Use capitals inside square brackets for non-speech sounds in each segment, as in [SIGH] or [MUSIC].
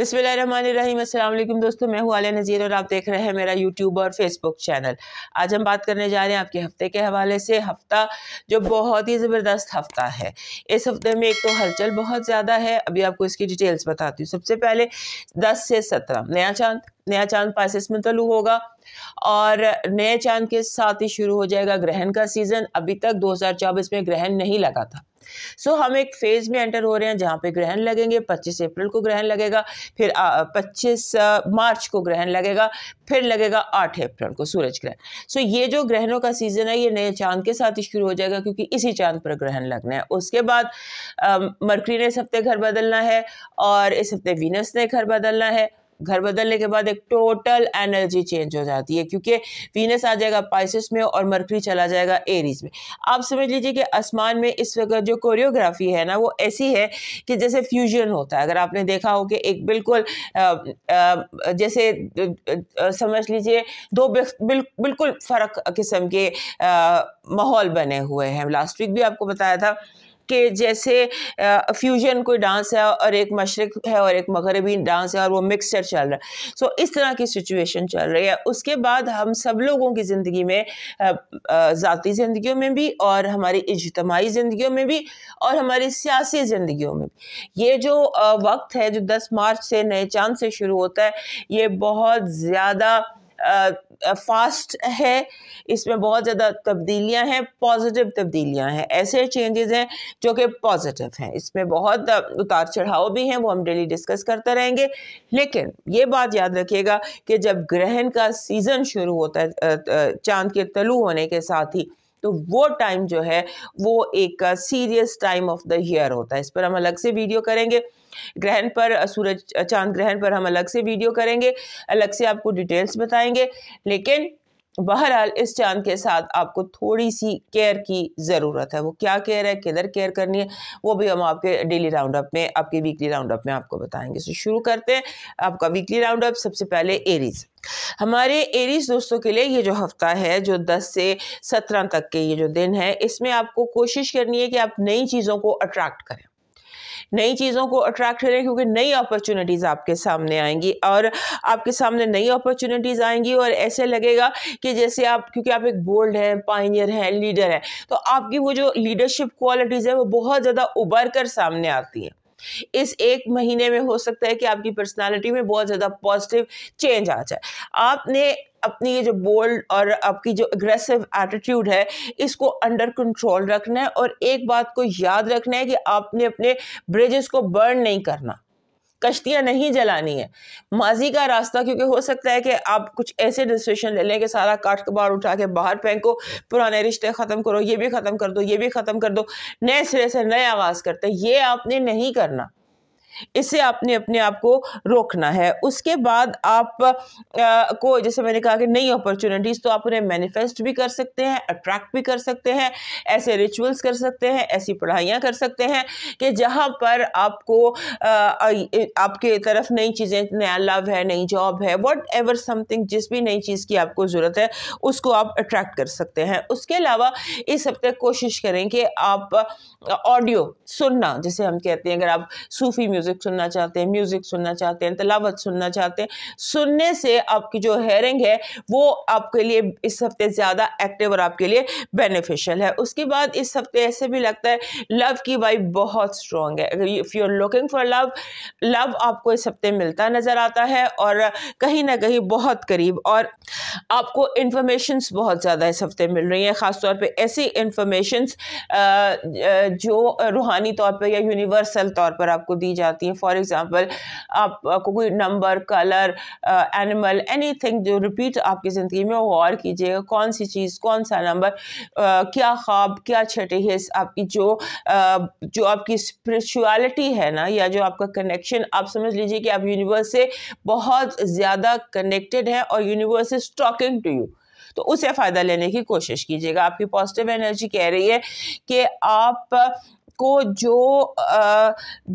बिसमीम दोस्तों मैं हूँ आलिया नज़ीर और आप देख रहे हैं मेरा यूट्यूब और फेसबुक चैनल आज हम बात करने जा रहे हैं आपके हफ्ते के हवाले से हफ्ता जो बहुत ही ज़बरदस्त हफ्ता है इस हफ्ते में एक तो हलचल बहुत ज़्यादा है अभी आपको इसकी डिटेल्स बताती हूँ सबसे पहले दस से सत्रह नया चांद नया चांद पासिस में तलु होगा और नए चांद के साथ ही शुरू हो जाएगा ग्रहण का सीज़न अभी तक 2024 में ग्रहण नहीं लगा था सो हम एक फेज में एंटर हो रहे हैं जहाँ पे ग्रहण लगेंगे 25 अप्रैल को ग्रहण लगेगा फिर 25 मार्च को ग्रहण लगेगा फिर लगेगा 8 अप्रैल को सूरज ग्रहण सो ये जो ग्रहणों का सीजन है ये नए चांद के साथ ही शुरू हो जाएगा क्योंकि इसी चांद पर ग्रहण लगना है उसके बाद मरकरी ने इस हफ्ते घर बदलना है और इस हफ्ते वीनस ने घर बदलना है घर बदलने के बाद एक टोटल एनर्जी चेंज हो जाती है क्योंकि वीनस आ जाएगा पाइसिस में और मरकरी चला जाएगा एरीज में आप समझ लीजिए कि आसमान में इस वक्त जो कोरियोग्राफी है ना वो ऐसी है कि जैसे फ्यूजन होता है अगर आपने देखा हो कि एक बिल्कुल आ, आ, जैसे समझ लीजिए दो बिल, बिल्कुल फ़र्क किस्म के माहौल बने हुए हैं लास्ट वीक भी आपको बताया था कि जैसे फ्यूजन कोई डांस है और एक मशरक है और एक मगरबी डांस है और वो मिक्सचर चल रहा है सो इस तरह की सिचुएशन चल रही है उसके बाद हम सब लोगों की ज़िंदगी में ज़ाती ज़िंदगी में भी और हमारी इजतमाही ज़िंदगी में भी और हमारी सियासी ज़िंदगी में भी ये जो वक्त है जो दस मार्च से नए चांद से शुरू होता है ये बहुत ज़्यादा फास्ट है इसमें बहुत ज़्यादा तब्दीलियां हैं पॉजिटिव तब्दीलियां हैं ऐसे चेंजेस हैं जो कि पॉजिटिव हैं इसमें बहुत उतार चढ़ाव भी हैं वो हम डेली डिस्कस करते रहेंगे लेकिन ये बात याद रखिएगा कि जब ग्रहण का सीज़न शुरू होता है चांद के तलु होने के साथ ही तो वो टाइम जो है वो एक serious time of the year होता है इस पर हम अलग से वीडियो करेंगे ग्रहण पर सूरज चांद ग्रहण पर हम अलग से वीडियो करेंगे अलग से आपको डिटेल्स बताएंगे लेकिन बहरहाल इस चांद के साथ आपको थोड़ी सी केयर की ज़रूरत है वो क्या केयर है किधर केयर करनी है वो भी हम आपके डेली राउंड अप में आपके वीकली राउंड अप में आपको बताएंगे सो शुरू करते हैं आपका वीकली राउंड अप सबसे पहले एरीज हमारे एरीज दोस्तों के लिए ये जो हफ्ता है जो 10 से 17 तक के ये जो दिन है इसमें आपको कोशिश करनी है कि आप नई चीज़ों को अट्रैक्ट करें नई चीज़ों को अट्रैक्ट करें क्योंकि नई अपॉर्चुनिटीज़ आपके सामने आएंगी और आपके सामने नई अपॉर्चुनिटीज़ आएंगी और ऐसे लगेगा कि जैसे आप क्योंकि आप एक बोल्ड हैं पाइनियर हैं लीडर हैं तो आपकी वो जो लीडरशिप क्वालिटीज़ है वो बहुत ज़्यादा उभर कर सामने आती हैं इस एक महीने में हो सकता है कि आपकी पर्सनालिटी में बहुत ज़्यादा पॉजिटिव चेंज आ जाए आपने अपनी ये जो बोल्ड और आपकी जो अग्रेसिव एटीट्यूड है इसको अंडर कंट्रोल रखना है और एक बात को याद रखना है कि आपने अपने ब्रिजेस को बर्न नहीं करना कश्तियाँ नहीं जलानी है माजी का रास्ता क्योंकि हो सकता है कि आप कुछ ऐसे डिसीशन ले लें कि सारा काट कबार उठा के बाहर फेंको पुराने रिश्ते ख़त्म करो ये भी ख़त्म कर दो ये भी ख़त्म कर दो नए सिरे से नए आगाज़ करते ये आपने नहीं करना इसे आपने अपने आप को रोकना है उसके बाद आप आ, को जैसे मैंने कहा कि नई अपॉर्चुनिटीज़ तो आप उन्हें मैनिफेस्ट भी कर सकते हैं अट्रैक्ट भी कर सकते हैं ऐसे रिचुअल्स कर सकते हैं ऐसी पढ़ाइयाँ कर सकते हैं कि जहाँ पर आपको आ, आपके तरफ नई चीज़ें नया लव है नई जॉब है वट एवर समथिंग जिस भी नई चीज़ की आपको ज़रूरत है उसको आप अट्रैक्ट कर सकते हैं उसके अलावा इस हफ्ते कोशिश करें कि आप ऑडियो सुनना जैसे हम कहते हैं अगर आप सूफ़ी म्यूज़िक म्यूज़िक सुनना चाहते हैं म्यूज़िक सुनना चाहते हैं तलावत सुनना चाहते हैं सुनने से आपकी जो हेयरिंग है वो आपके लिए इस हफ्ते ज़्यादा एक्टिव और आपके लिए बेनिफिशियल है उसके बाद इस हफ्ते ऐसे भी लगता है लव की वाइब बहुत स्ट्रॉन्ग है if you are looking for love love आपको इस हफ्ते मिलता नज़र आता है और कहीं ना कहीं बहुत करीब और आपको इंफॉर्मेशन बहुत ज़्यादा इस हफ्ते मिल रही है ख़ासतौर पर ऐसी इंफॉर्मेशन जो रूहानी तौर पर या यूनिवर्सल तौर पर आपको दी जा जाती हैं फॉर एग्ज़ाम्पल आपको कोई number colour animal anything जो रिपीट आपकी ज़िंदगी में वो गौर कीजिएगा कौन सी चीज़ कौन सा नंबर uh, क्या ख्वाब क्या छठे हिस्स आपकी जो आ, uh, जो आपकी स्परिचुअलिटी है ना या जो आपका कनेक्शन आप समझ लीजिए कि आप यूनिवर्स से बहुत ज़्यादा कनेक्टेड हैं और universe is talking to you तो उसे फ़ायदा लेने की कोशिश कीजिएगा आपकी पॉजिटिव एनर्जी कह रही है कि आप आपको जो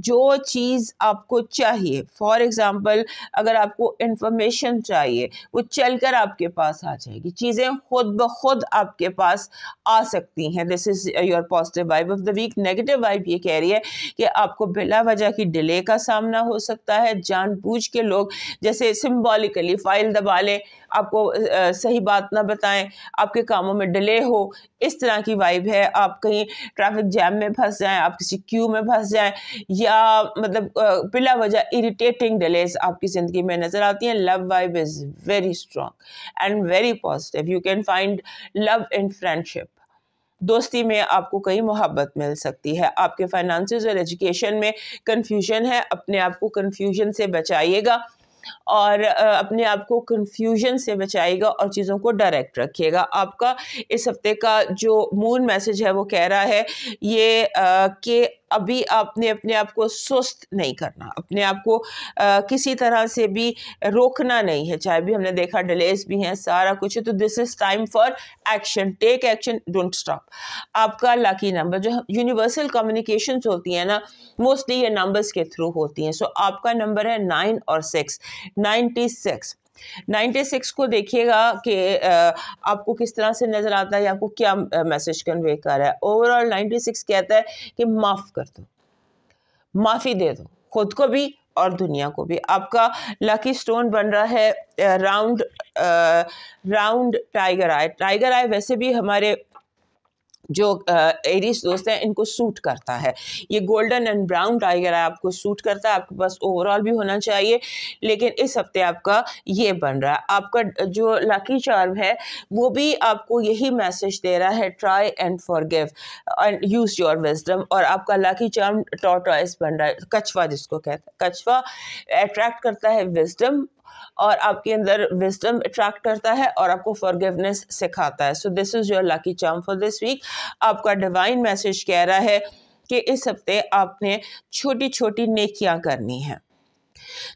जो चीज़ आपको चाहिए फॉर एग्ज़ाम्पल अगर आपको इंफॉर्मेशन चाहिए वो चलकर आपके पास आ जाएगी चीज़ें खुद ब खुद आपके पास आ सकती हैं this is your positive vibe of the week negative vibe ये कह रही है कि आपको बिला वजह की डिले का सामना हो सकता है जानबूझ के लोग जैसे सिम्बॉलिकली फाइल दबा लें आपको सही बात ना बताएं आपके कामों में डिले हो इस तरह की वाइब है आप कहीं ट्रैफिक जैम में फंस जाएं आप किसी क्यू में फंस जाएं या मतलब बिला वजह इरीटेटिंग डिलेज आपकी ज़िंदगी में नज़र आती हैं love vibe is very strong and very positive you can find love in friendship दोस्ती में आपको कई मोहब्बत मिल सकती है आपके फाइनेंसेस और एजुकेशन में कन्फ्यूजन है अपने आप को कन्फ्यूजन से बचाइएगा और अपने आप को कन्फ्यूजन से बचाएगा और चीज़ों को डायरेक्ट रखिएगा आपका इस हफ्ते का जो मून मैसेज है वो कह रहा है ये कि अभी आपने अपने आप को सुस्त नहीं करना अपने आप को किसी तरह से भी रोकना नहीं है चाहे भी हमने देखा डिलेस भी हैं सारा कुछ है तो this is time for action take action don't stop आपका लकी नंबर जो यूनिवर्सल कम्युनिकेशन होती है ना मोस्टली ये नंबर्स के थ्रू होती हैं सो so, आपका नंबर है नाइन और सिक्स नाइन्टी सिक्स 96 को देखिएगा कि आपको किस तरह से नज़र आता है या आपको क्या मैसेज कन्वे कर रहा है ओवरऑल 96 कहता है कि माफ़ कर दो माफ़ी दे दो खुद को भी और दुनिया को भी आपका लकी स्टोन बन रहा है round round tiger eye tiger eye वैसे भी हमारे जो एरीज दोस्त हैं इनको सूट करता है ये गोल्डन एंड ब्राउन टाइगर आपको सूट करता है आपके पास ओवरऑल भी होना चाहिए लेकिन इस हफ्ते आपका ये बन रहा है आपका जो लकी चार्म है वो भी आपको यही मैसेज दे रहा है try and forgive and use your wisdom और आपका लकी चार्म टॉटॉइस बन रहा है कछवा जिसको कहते हैं कछवा अट्रैक्ट करता है विजडम और आपके अंदर विजडम अट्रैक्ट करता है और आपको फॉरगिवनेस सिखाता है so this is your lucky charm for this week आपका डिवाइन मैसेज कह रहा है कि इस हफ्ते आपने छोटी छोटी नेकियां करनी है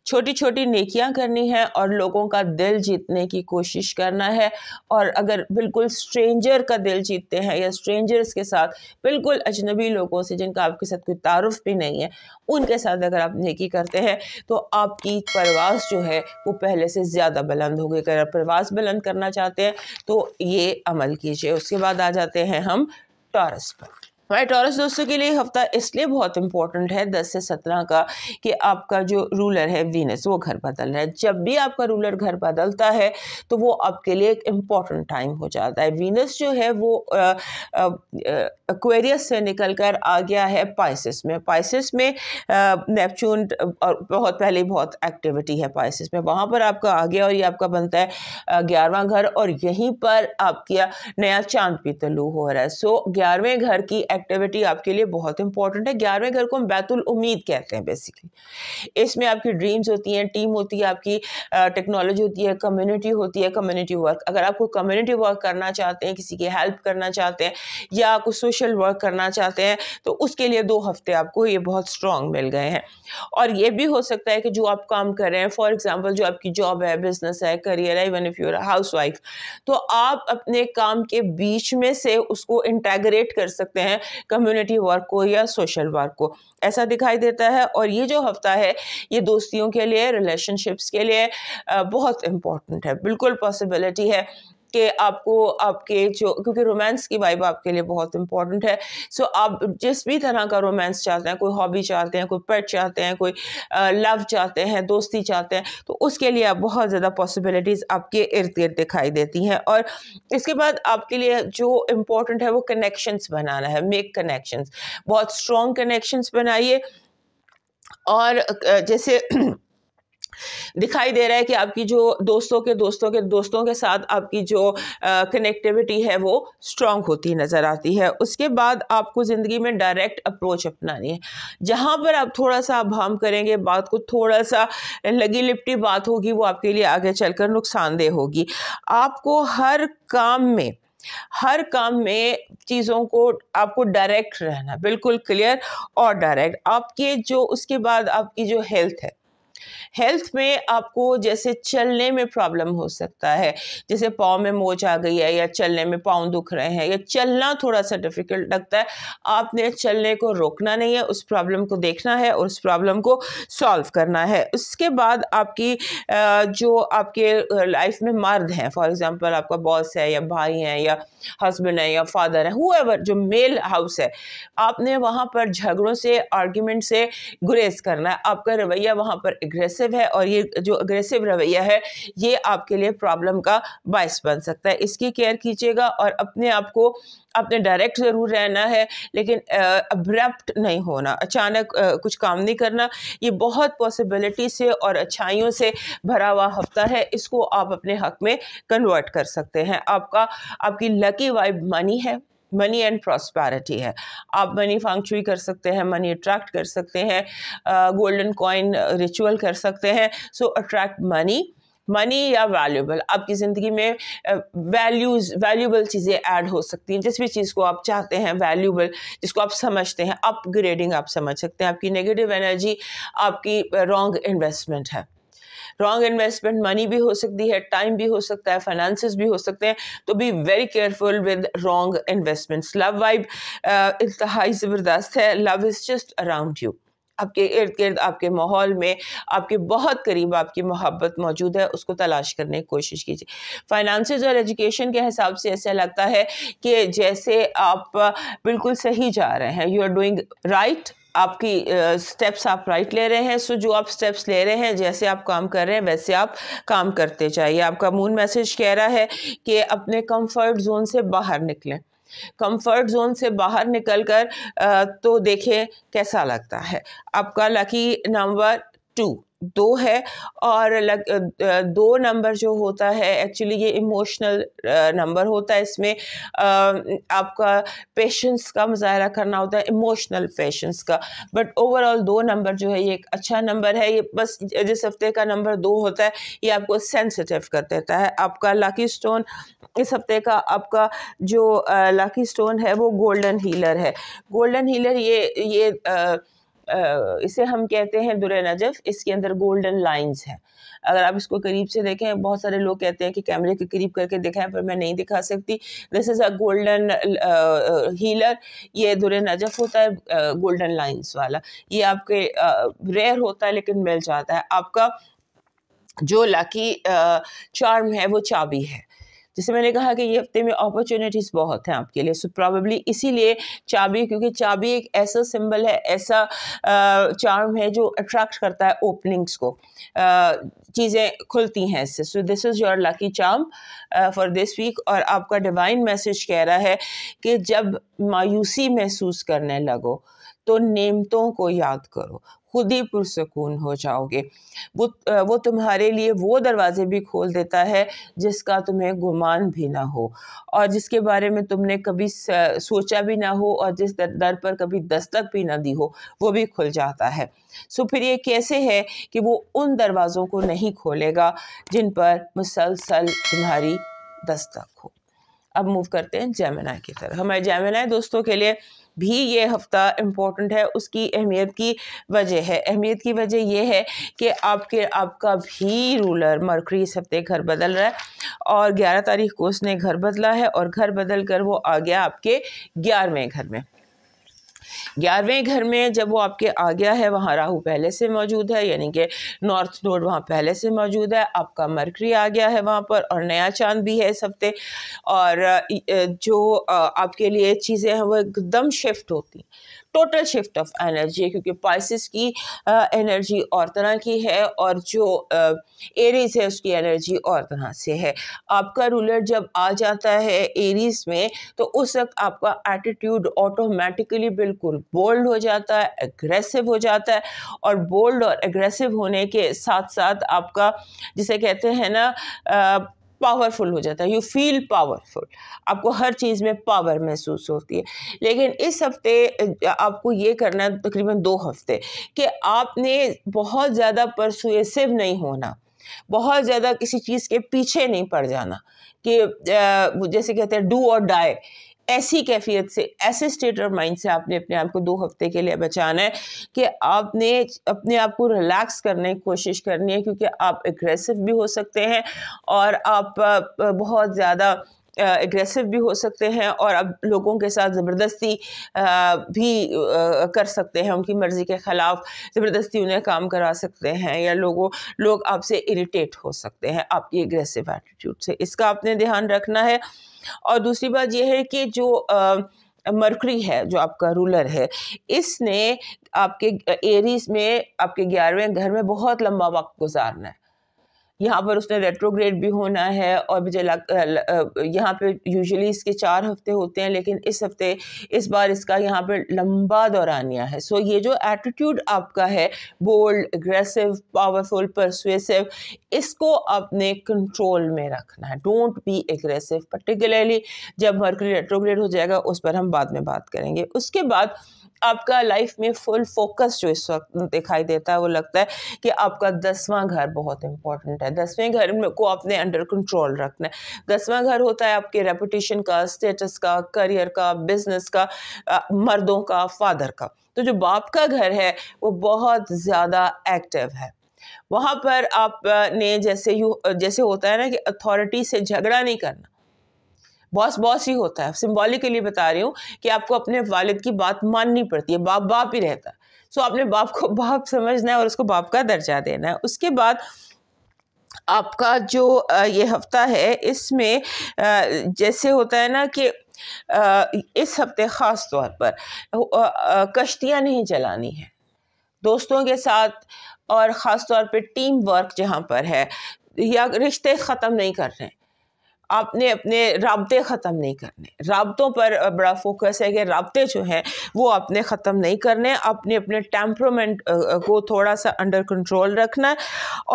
छोटी छोटी नेकियां करनी है और लोगों का दिल जीतने की कोशिश करना है और अगर बिल्कुल स्ट्रेंजर का दिल जीतते हैं या स्ट्रेंजर्स के साथ बिल्कुल अजनबी लोगों से जिनका आपके साथ कोई तारफ़ भी नहीं है उनके साथ अगर आप नेकी करते हैं तो आपकी परवास जो है वो पहले से ज़्यादा बुलंद होगी अगर आप परवास बुलंद करना चाहते हैं तो ये अमल कीजिए उसके बाद आ जाते हैं हम टॉरस पर हमारे टॉरस दोस्तों के लिए हफ्ता इसलिए बहुत इंपॉर्टेंट है दस से सत्रह का कि आपका जो रूलर है वीनस वो घर बदल रहा है जब भी आपका रूलर घर बदलता है तो वो आपके लिए एक इम्पॉर्टेंट टाइम हो जाता है वीनस जो है वो एक्वेरियस से निकल कर आ गया है पाइसिस में पाइसिस में नेपच्यून और बहुत पहले बहुत एक्टिविटी है पाइसिस में वहाँ पर आपका आ गया और ये आपका बनता है ग्यारहवा घर और यहीं पर आपका नया चांद भी तलू तो हो रहा है सो ग्यारहवें घर की एक्टिविटी आपके लिए बहुत इंपॉर्टेंट है ग्यारहवें घर को हम बैतुल उम्मीद कहते हैं बेसिकली इसमें आपकी ड्रीम्स होती हैं टीम होती है आपकी टेक्नोलॉजी होती है कम्युनिटी होती है कम्युनिटी वर्क अगर आपको कम्युनिटी वर्क करना चाहते हैं किसी की हेल्प करना चाहते हैं या आपको सोशल वर्क करना चाहते हैं तो उसके लिए दो हफ्ते आपको ये बहुत स्ट्रांग मिल गए हैं और ये भी हो सकता है कि जो आप काम कर रहे हैं फॉर एग्जाम्पल जो आपकी जॉब है बिजनेस है करियर है even if you're housewife तो आप अपने काम के बीच में से उसको इंटेग्रेट कर सकते हैं कम्युनिटी वर्क को या सोशल वर्क को ऐसा दिखाई देता है और ये जो हफ्ता है ये दोस्तियों के लिए रिलेशनशिप्स के लिए बहुत इंपॉर्टेंट है बिल्कुल पॉसिबिलिटी है कि आपको आपके जो क्योंकि रोमांस की वाइब आपके लिए बहुत इंपॉर्टेंट है सो आप जिस भी तरह का रोमांस चाहते हैं कोई हॉबी चाहते हैं कोई पेट चाहते हैं कोई लव चाहते हैं दोस्ती चाहते हैं तो उसके लिए आप बहुत ज़्यादा पॉसिबिलिटीज़ आपके इर्द गिर्द दिखाई देती हैं और इसके बाद आपके लिए जो इम्पोर्टेंट है वो कनेक्शंस बनाना है मेक कनेक्शंस बहुत स्ट्रॉन्ग कनेक्शंस बनाइए और जैसे [CLEARS THROAT] दिखाई दे रहा है कि आपकी जो दोस्तों के दोस्तों के दोस्तों के साथ आपकी जो कनेक्टिविटी है वो स्ट्रांग होती नज़र आती है उसके बाद आपको ज़िंदगी में डायरेक्ट अप्रोच अपनानी है जहाँ पर आप थोड़ा सा अभाम करेंगे बात को थोड़ा सा लगी लिपटी बात होगी वो आपके लिए आगे चलकर नुकसानदेह होगी आपको हर काम में हर काम में चीज़ों को आपको डायरेक्ट रहना बिल्कुल क्लियर और डायरेक्ट आपके जो उसके बाद आपकी जो हेल्थ है हेल्थ में आपको जैसे चलने में प्रॉब्लम हो सकता है जैसे पाँव में मोच आ गई है या चलने में पाँव दुख रहे हैं या चलना थोड़ा सा डिफ़िकल्ट लगता है आपने चलने को रोकना नहीं है उस प्रॉब्लम को देखना है और उस प्रॉब्लम को सॉल्व करना है उसके बाद आपकी जो आपके लाइफ में मर्द हैं फॉर एग्ज़ाम्पल आपका बॉस है या भाई हैं या हस्बैंड है या फादर है हुएवर जो मेल हाउस है आपने वहाँ पर झगड़ों से आर्ग्यूमेंट से गुरेज करना है आपका रवैया वहाँ पर एग्री अग्रेसिव है और ये जो अग्रेसिव रवैया है ये आपके लिए प्रॉब्लम का बायस बन सकता है इसकी केयर कीजिएगा और अपने आप को आपने डायरेक्ट ज़रूर रहना है लेकिन अब्रप्ट नहीं होना अचानक आ, कुछ काम नहीं करना ये बहुत पॉसिबिलिटी से और अच्छाइयों से भरा हुआ हफ्ता है इसको आप अपने हक में कन्वर्ट कर सकते हैं आपका आपकी लकी वाइब मनी है मनी एंड प्रॉस्पैरिटी है आप मनी फंक्चुई कर सकते हैं मनी अट्रैक्ट कर सकते हैं गोल्डन कॉइन रिचुअल कर सकते हैं सो अट्रैक्ट मनी मनी या वैल्यूबल आपकी ज़िंदगी में वैल्यूज़ वैल्यूबल चीज़ें ऐड हो सकती हैं जिस भी चीज़ को आप चाहते हैं वैल्यूबल जिसको आप समझते हैं अपग्रेडिंग आप समझ सकते हैं आपकी नेगेटिव एनर्जी आपकी रॉन्ग इन्वेस्टमेंट है रॉन्ग इन्वेस्टमेंट मनी भी हो सकती है टाइम भी हो सकता है फाइनेंस भी हो सकते हैं तो be very careful with wrong investments love vibe इंतहाई ज़बरदस्त है love is just around you आपके इर्द गिर्द आपके माहौल में आपके बहुत करीब आपकी मोहब्बत मौजूद है उसको तलाश करने की कोशिश कीजिए फाइनेंस और एजुकेशन के हिसाब से ऐसा लगता है कि जैसे आप बिल्कुल सही जा रहे हैं यू आर डूइंग राइट आपकी स्टेप्स आप राइट ले रहे हैं सो जो आप स्टेप्स ले रहे हैं जैसे आप काम कर रहे हैं वैसे आप काम करते जाइए आपका मून मैसेज कह रहा है कि अपने कंफर्ट जोन से बाहर निकलें कंफर्ट जोन से बाहर निकल कर तो देखें कैसा लगता है आपका लकी नंबर टू दो है और लग, दो नंबर जो होता है एक्चुअली ये इमोशनल नंबर होता है इसमें आपका पेशेंस का मुजाहरा करना होता है इमोशनल पेशेंस का बट ओवरऑल दो नंबर जो है ये एक अच्छा नंबर है ये बस जिस हफ्ते का नंबर दो होता है ये आपको सेंसिटिव कर देता है आपका लकी स्टोन इस हफ्ते का आपका जो लकी स्टोन है वो गोल्डन हीलर है गोल्डन हीलर ये ये आ, इसे हम कहते हैं दुर नजफ़ इसके अंदर गोल्डन लाइंस है अगर आप इसको करीब से देखें बहुत सारे लोग कहते हैं कि कैमरे के करीब करके दिखाएं पर मैं नहीं दिखा सकती this is a golden healer ये दुर नजफ़ होता है गोल्डन लाइंस वाला ये आपके रेयर होता है लेकिन मिल जाता है आपका जो लाकी चार्म है वो चाबी है जैसे मैंने कहा कि ये हफ्ते में अपॉर्चुनिटीज़ बहुत हैं आपके लिए सो प्रॉब्ली इसीलिए चाबी क्योंकि चाबी एक ऐसा सिंबल है ऐसा चार्म है जो अट्रैक्ट करता है ओपनिंग्स को चीज़ें खुलती हैं इससे so this is your lucky charm for this week और आपका डिवाइन मैसेज कह रहा है कि जब मायूसी महसूस करने लगो तो नेमतों को याद करो खुद ही पुरसकून हो जाओगे वो वो तुम्हारे लिए वो दरवाज़े भी खोल देता है जिसका तुम्हें गुमान भी ना हो और जिसके बारे में तुमने कभी सोचा भी ना हो और जिस दर, दर पर कभी दस्तक भी ना दी हो वो भी खुल जाता है सो फिर ये कैसे है कि वो उन दरवाज़ों को नहीं खोलेगा जिन पर मुसलसल तुम्हारी दस्तक हो अब मूव करते हैं जैमिना की तरफ हमारे जैमिना दोस्तों के लिए भी ये हफ्ता इम्पोर्टेंट है उसकी अहमियत की वजह है अहमियत की वजह यह है कि आपके आपका भी रूलर मरकरी इस हफ्ते घर बदल रहा है और ग्यारह तारीख को उसने घर बदला है और घर बदल कर वो आ गया आपके ग्यारहवें घर में ग्यारहवें घर में जब वो आपके आ गया है वहाँ राहु पहले से मौजूद है यानी कि नॉर्थ नोड वहाँ पहले से मौजूद है आपका मरकरी आ गया है वहाँ पर और नया चांद भी है इस हफ्ते और जो आपके लिए चीज़ें हैं वो एकदम शिफ्ट होती टोटल शिफ्ट ऑफ एनर्जी है क्योंकि पाइसिस की एनर्जी और तरह की है और जो एरीज है उसकी एनर्जी और तरह से है आपका रूलर जब आ जाता है एरीज में तो उस वक्त आपका एटीट्यूड ऑटोमेटिकली बिल्कुल बोल्ड हो जाता है एग्रेसिव हो जाता है और बोल्ड और एग्रेसिव होने के साथ साथ आपका जिसे कहते हैं ना पावरफुल हो जाता है यू फील पावरफुल आपको हर चीज़ में पावर महसूस होती है लेकिन इस हफ्ते आपको ये करना है तकरीबन दो हफ्ते कि आपने बहुत ज़्यादा परसुएसिव नहीं होना बहुत ज़्यादा किसी चीज़ के पीछे नहीं पड़ जाना कि जैसे कहते हैं डू और डाई ऐसी कैफियत से ऐसे स्टेट ऑफ माइंड से आपने अपने आप को दो हफ्ते के लिए बचाना है कि आपने अपने आप को रिलैक्स करने की कोशिश करनी है क्योंकि आप एग्रेसिव भी हो सकते हैं और आप बहुत ज़्यादा एग्रेसिव भी हो सकते हैं और अब लोगों के साथ ज़बरदस्ती भी कर सकते हैं उनकी मर्ज़ी के ख़िलाफ़ ज़बरदस्ती उन्हें काम करा सकते हैं या लोगों लोग आपसे इरीटेट हो सकते हैं आपकी एग्रेसिव एटीट्यूड से इसका आपने ध्यान रखना है और दूसरी बात यह है कि जो आ, मरकरी है जो आपका रूलर है इसने आपके एरीज में आपके ग्यारहवें घर में बहुत लंबा वक्त गुजारना है यहाँ पर उसने रेट्रोग्रेड भी होना है और मुझे लग यहाँ पर यूजली इसके चार हफ्ते होते हैं लेकिन इस हफ्ते इस बार इसका यहाँ पर लंबा दौरानिया है सो ये जो एटीट्यूड आपका है बोल्ड एग्रेसिव पावरफुल परसुएसिव इसको आपने कंट्रोल में रखना है डोंट बी एग्रेसिव पर्टिकुलरली जब मर्करी रेट्रोग्रेड हो जाएगा उस पर हम बाद में बात करेंगे उसके बाद आपका लाइफ में फुल फोकस जो इस वक्त दिखाई देता है वो लगता है कि आपका दसवां घर बहुत इंपॉर्टेंट है दसवें घर में को आपने अंडर कंट्रोल रखना है दसवां घर होता है आपके रेपुटेशन का स्टेटस का करियर का बिजनेस का आ, मर्दों का फादर का तो जो बाप का घर है वो बहुत ज़्यादा एक्टिव है वहाँ पर आपने जैसे यू जैसे होता है ना कि अथॉरिटी से झगड़ा नहीं करना बॉस बॉस ही होता है सिम्बॉलिक के लिए बता रही हूँ कि आपको अपने वालिद की बात माननी पड़ती है बाप बाप ही रहता है सो आपने बाप को बाप समझना है और उसको बाप का दर्जा देना है उसके बाद आपका जो ये हफ्ता है इसमें जैसे होता है ना कि इस हफ्ते ख़ास तौर पर कश्तियाँ नहीं चलानी है दोस्तों के साथ और ख़ास तौर पे टीम वर्क जहाँ पर है या रिश्ते ख़त्म नहीं कर रहे हैं आपने अपने रबते ख़त्म नहीं करने रबतों पर बड़ा फोकस है कि रबते जो हैं वो आपने ख़त्म नहीं करने अपने अपने टेम्परामेंट को थोड़ा सा अंडर कंट्रोल रखना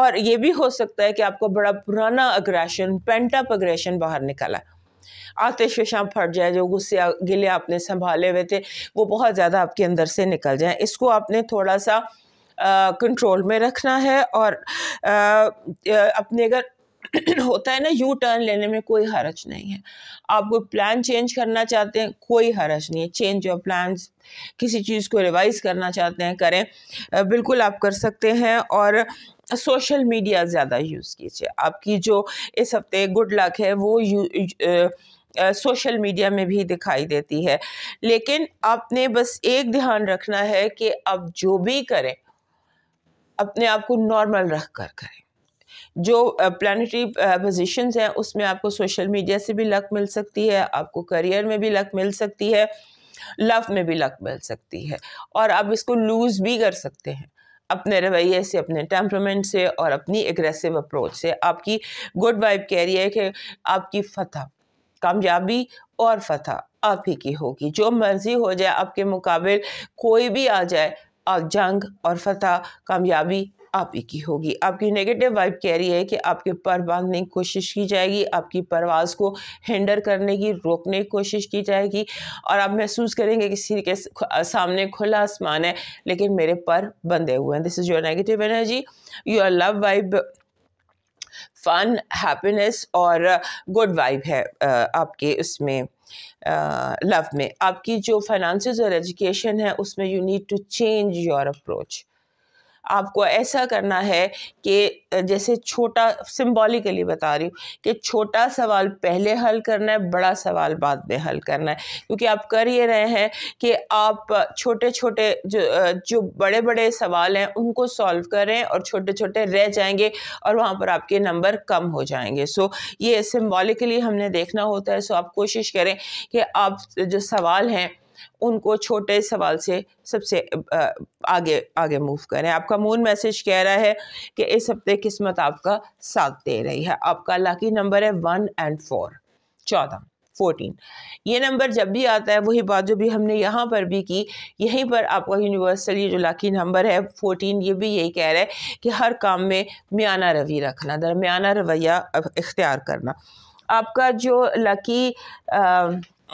और ये भी हो सकता है कि आपको बड़ा पुराना अग्रेशन पेंटअप अग्रेशन बाहर निकला आतिश शाम फट जाए जो गुस्से गिले आपने संभाले हुए थे वो बहुत ज़्यादा आपके अंदर से निकल जाए इसको आपने थोड़ा सा कंट्रोल में रखना है और आ, अपने अगर [CLEARS THROAT] होता है ना यू टर्न लेने में कोई हर्ज नहीं है आप कोई प्लान चेंज करना चाहते हैं कोई हर्ज नहीं है चेंज योर प्लान किसी चीज़ को रिवाइज करना चाहते हैं करें बिल्कुल आप कर सकते हैं और सोशल मीडिया ज़्यादा यूज़ कीजिए आपकी जो इस हफ्ते गुड लक है वो यू, यू सोशल मीडिया में भी दिखाई देती है लेकिन आपने बस एक ध्यान रखना है कि आप जो भी करें अपने आप को नॉर्मल रख कर करें जो प्लानटरी पोजिशन हैं उसमें आपको सोशल मीडिया से भी लक मिल सकती है आपको करियर में भी लक मिल सकती है लव में भी लक मिल सकती है और आप इसको लूज़ भी कर सकते हैं अपने रवैये से अपने टेम्परमेंट से और अपनी एग्रेसिव अप्रोच से आपकी गुड वाइब कह रही है कि आपकी फतह कामयाबी और फतह आप ही की होगी जो मर्जी हो जाए आपके मुकाबले कोई भी आ जाए आप जंग और फतह कामयाबी आप ही की होगी आपकी नेगेटिव वाइब कह रही है कि आपके पर बांधने की कोशिश की जाएगी आपकी परवाज़ को हैंडल करने की रोकने की कोशिश की जाएगी और आप महसूस करेंगे किसी के सामने खुला आसमान है लेकिन मेरे पर बंधे हुए हैं this is your negative energy your love vibe fun happiness और गुड वाइब है आपके उसमें लव में आपकी जो फाइनेंस और एजुकेशन है उसमें you need to change your approach आपको ऐसा करना है कि जैसे छोटा सिम्बॉलिकली बता रही हूँ कि छोटा सवाल पहले हल करना है बड़ा सवाल बाद में हल करना है क्योंकि आप कर ये रहे हैं कि आप छोटे छोटे जो जो बड़े बड़े सवाल हैं उनको सॉल्व करें और छोटे छोटे रह जाएंगे और वहाँ पर आपके नंबर कम हो जाएंगे सो ये सिम्बॉलिकली हमने देखना होता है सो आप कोशिश करें कि आप जो सवाल हैं उनको छोटे सवाल से सबसे आगे आगे मूव करें आपका मून मैसेज कह रहा है कि इस हफ्ते किस्मत आपका साथ दे रही है आपका लकी नंबर है वन एंड फोर चौदह फोर्टीन ये नंबर जब भी आता है वही बात जो भी हमने यहाँ पर भी की यहीं पर आपका यूनिवर्सली जो लाकी नंबर है फोर्टीन ये भी यही कह रहा है कि हर काम में म्याना रवि रखना दरमियाना रवैया इख्तियार करना आपका जो लकी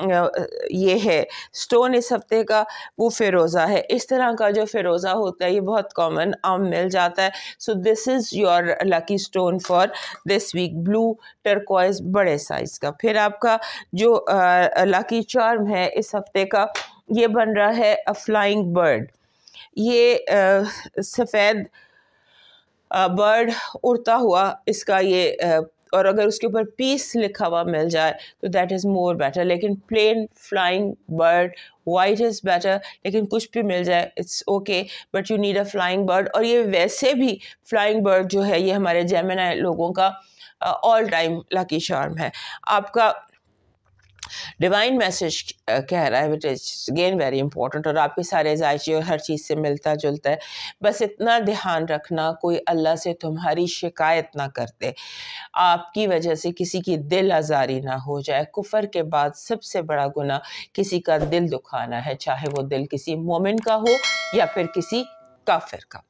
ये है स्टोन इस हफ्ते का वो फ़िरोज़ा है इस तरह का जो फ़िरोज़ा होता है ये बहुत कॉमन आम मिल जाता है so this is your lucky stone for this week blue turquoise बड़े साइज़ का फिर आपका जो लकी चार्म है इस हफ्ते का ये बन रहा है अ फ्लाइंग बर्ड ये सफ़ेद बर्ड उड़ता हुआ इसका ये और अगर उसके ऊपर पीस लिखा हुआ मिल जाए तो दैट इज़ मोर बेटर लेकिन plain flying bird white is better लेकिन कुछ भी मिल जाए it's okay but you need a flying bird और ये वैसे भी फ्लाइंग बर्ड जो है ये हमारे जैमिना लोगों का ऑल टाइम लकी शार्म है आपका डिवाइन मैसेज uh, कह रहा है wit is again very important और आपके सारे जायचे और हर चीज़ से मिलता जुलता है बस इतना ध्यान रखना कोई अल्लाह से तुम्हारी शिकायत ना करते आपकी वजह से किसी की दिल आज़ारी ना हो जाए कुफर के बाद सबसे बड़ा गुना किसी का दिल दुखाना है चाहे वो दिल किसी मोमिन का हो या फिर किसी काफिर का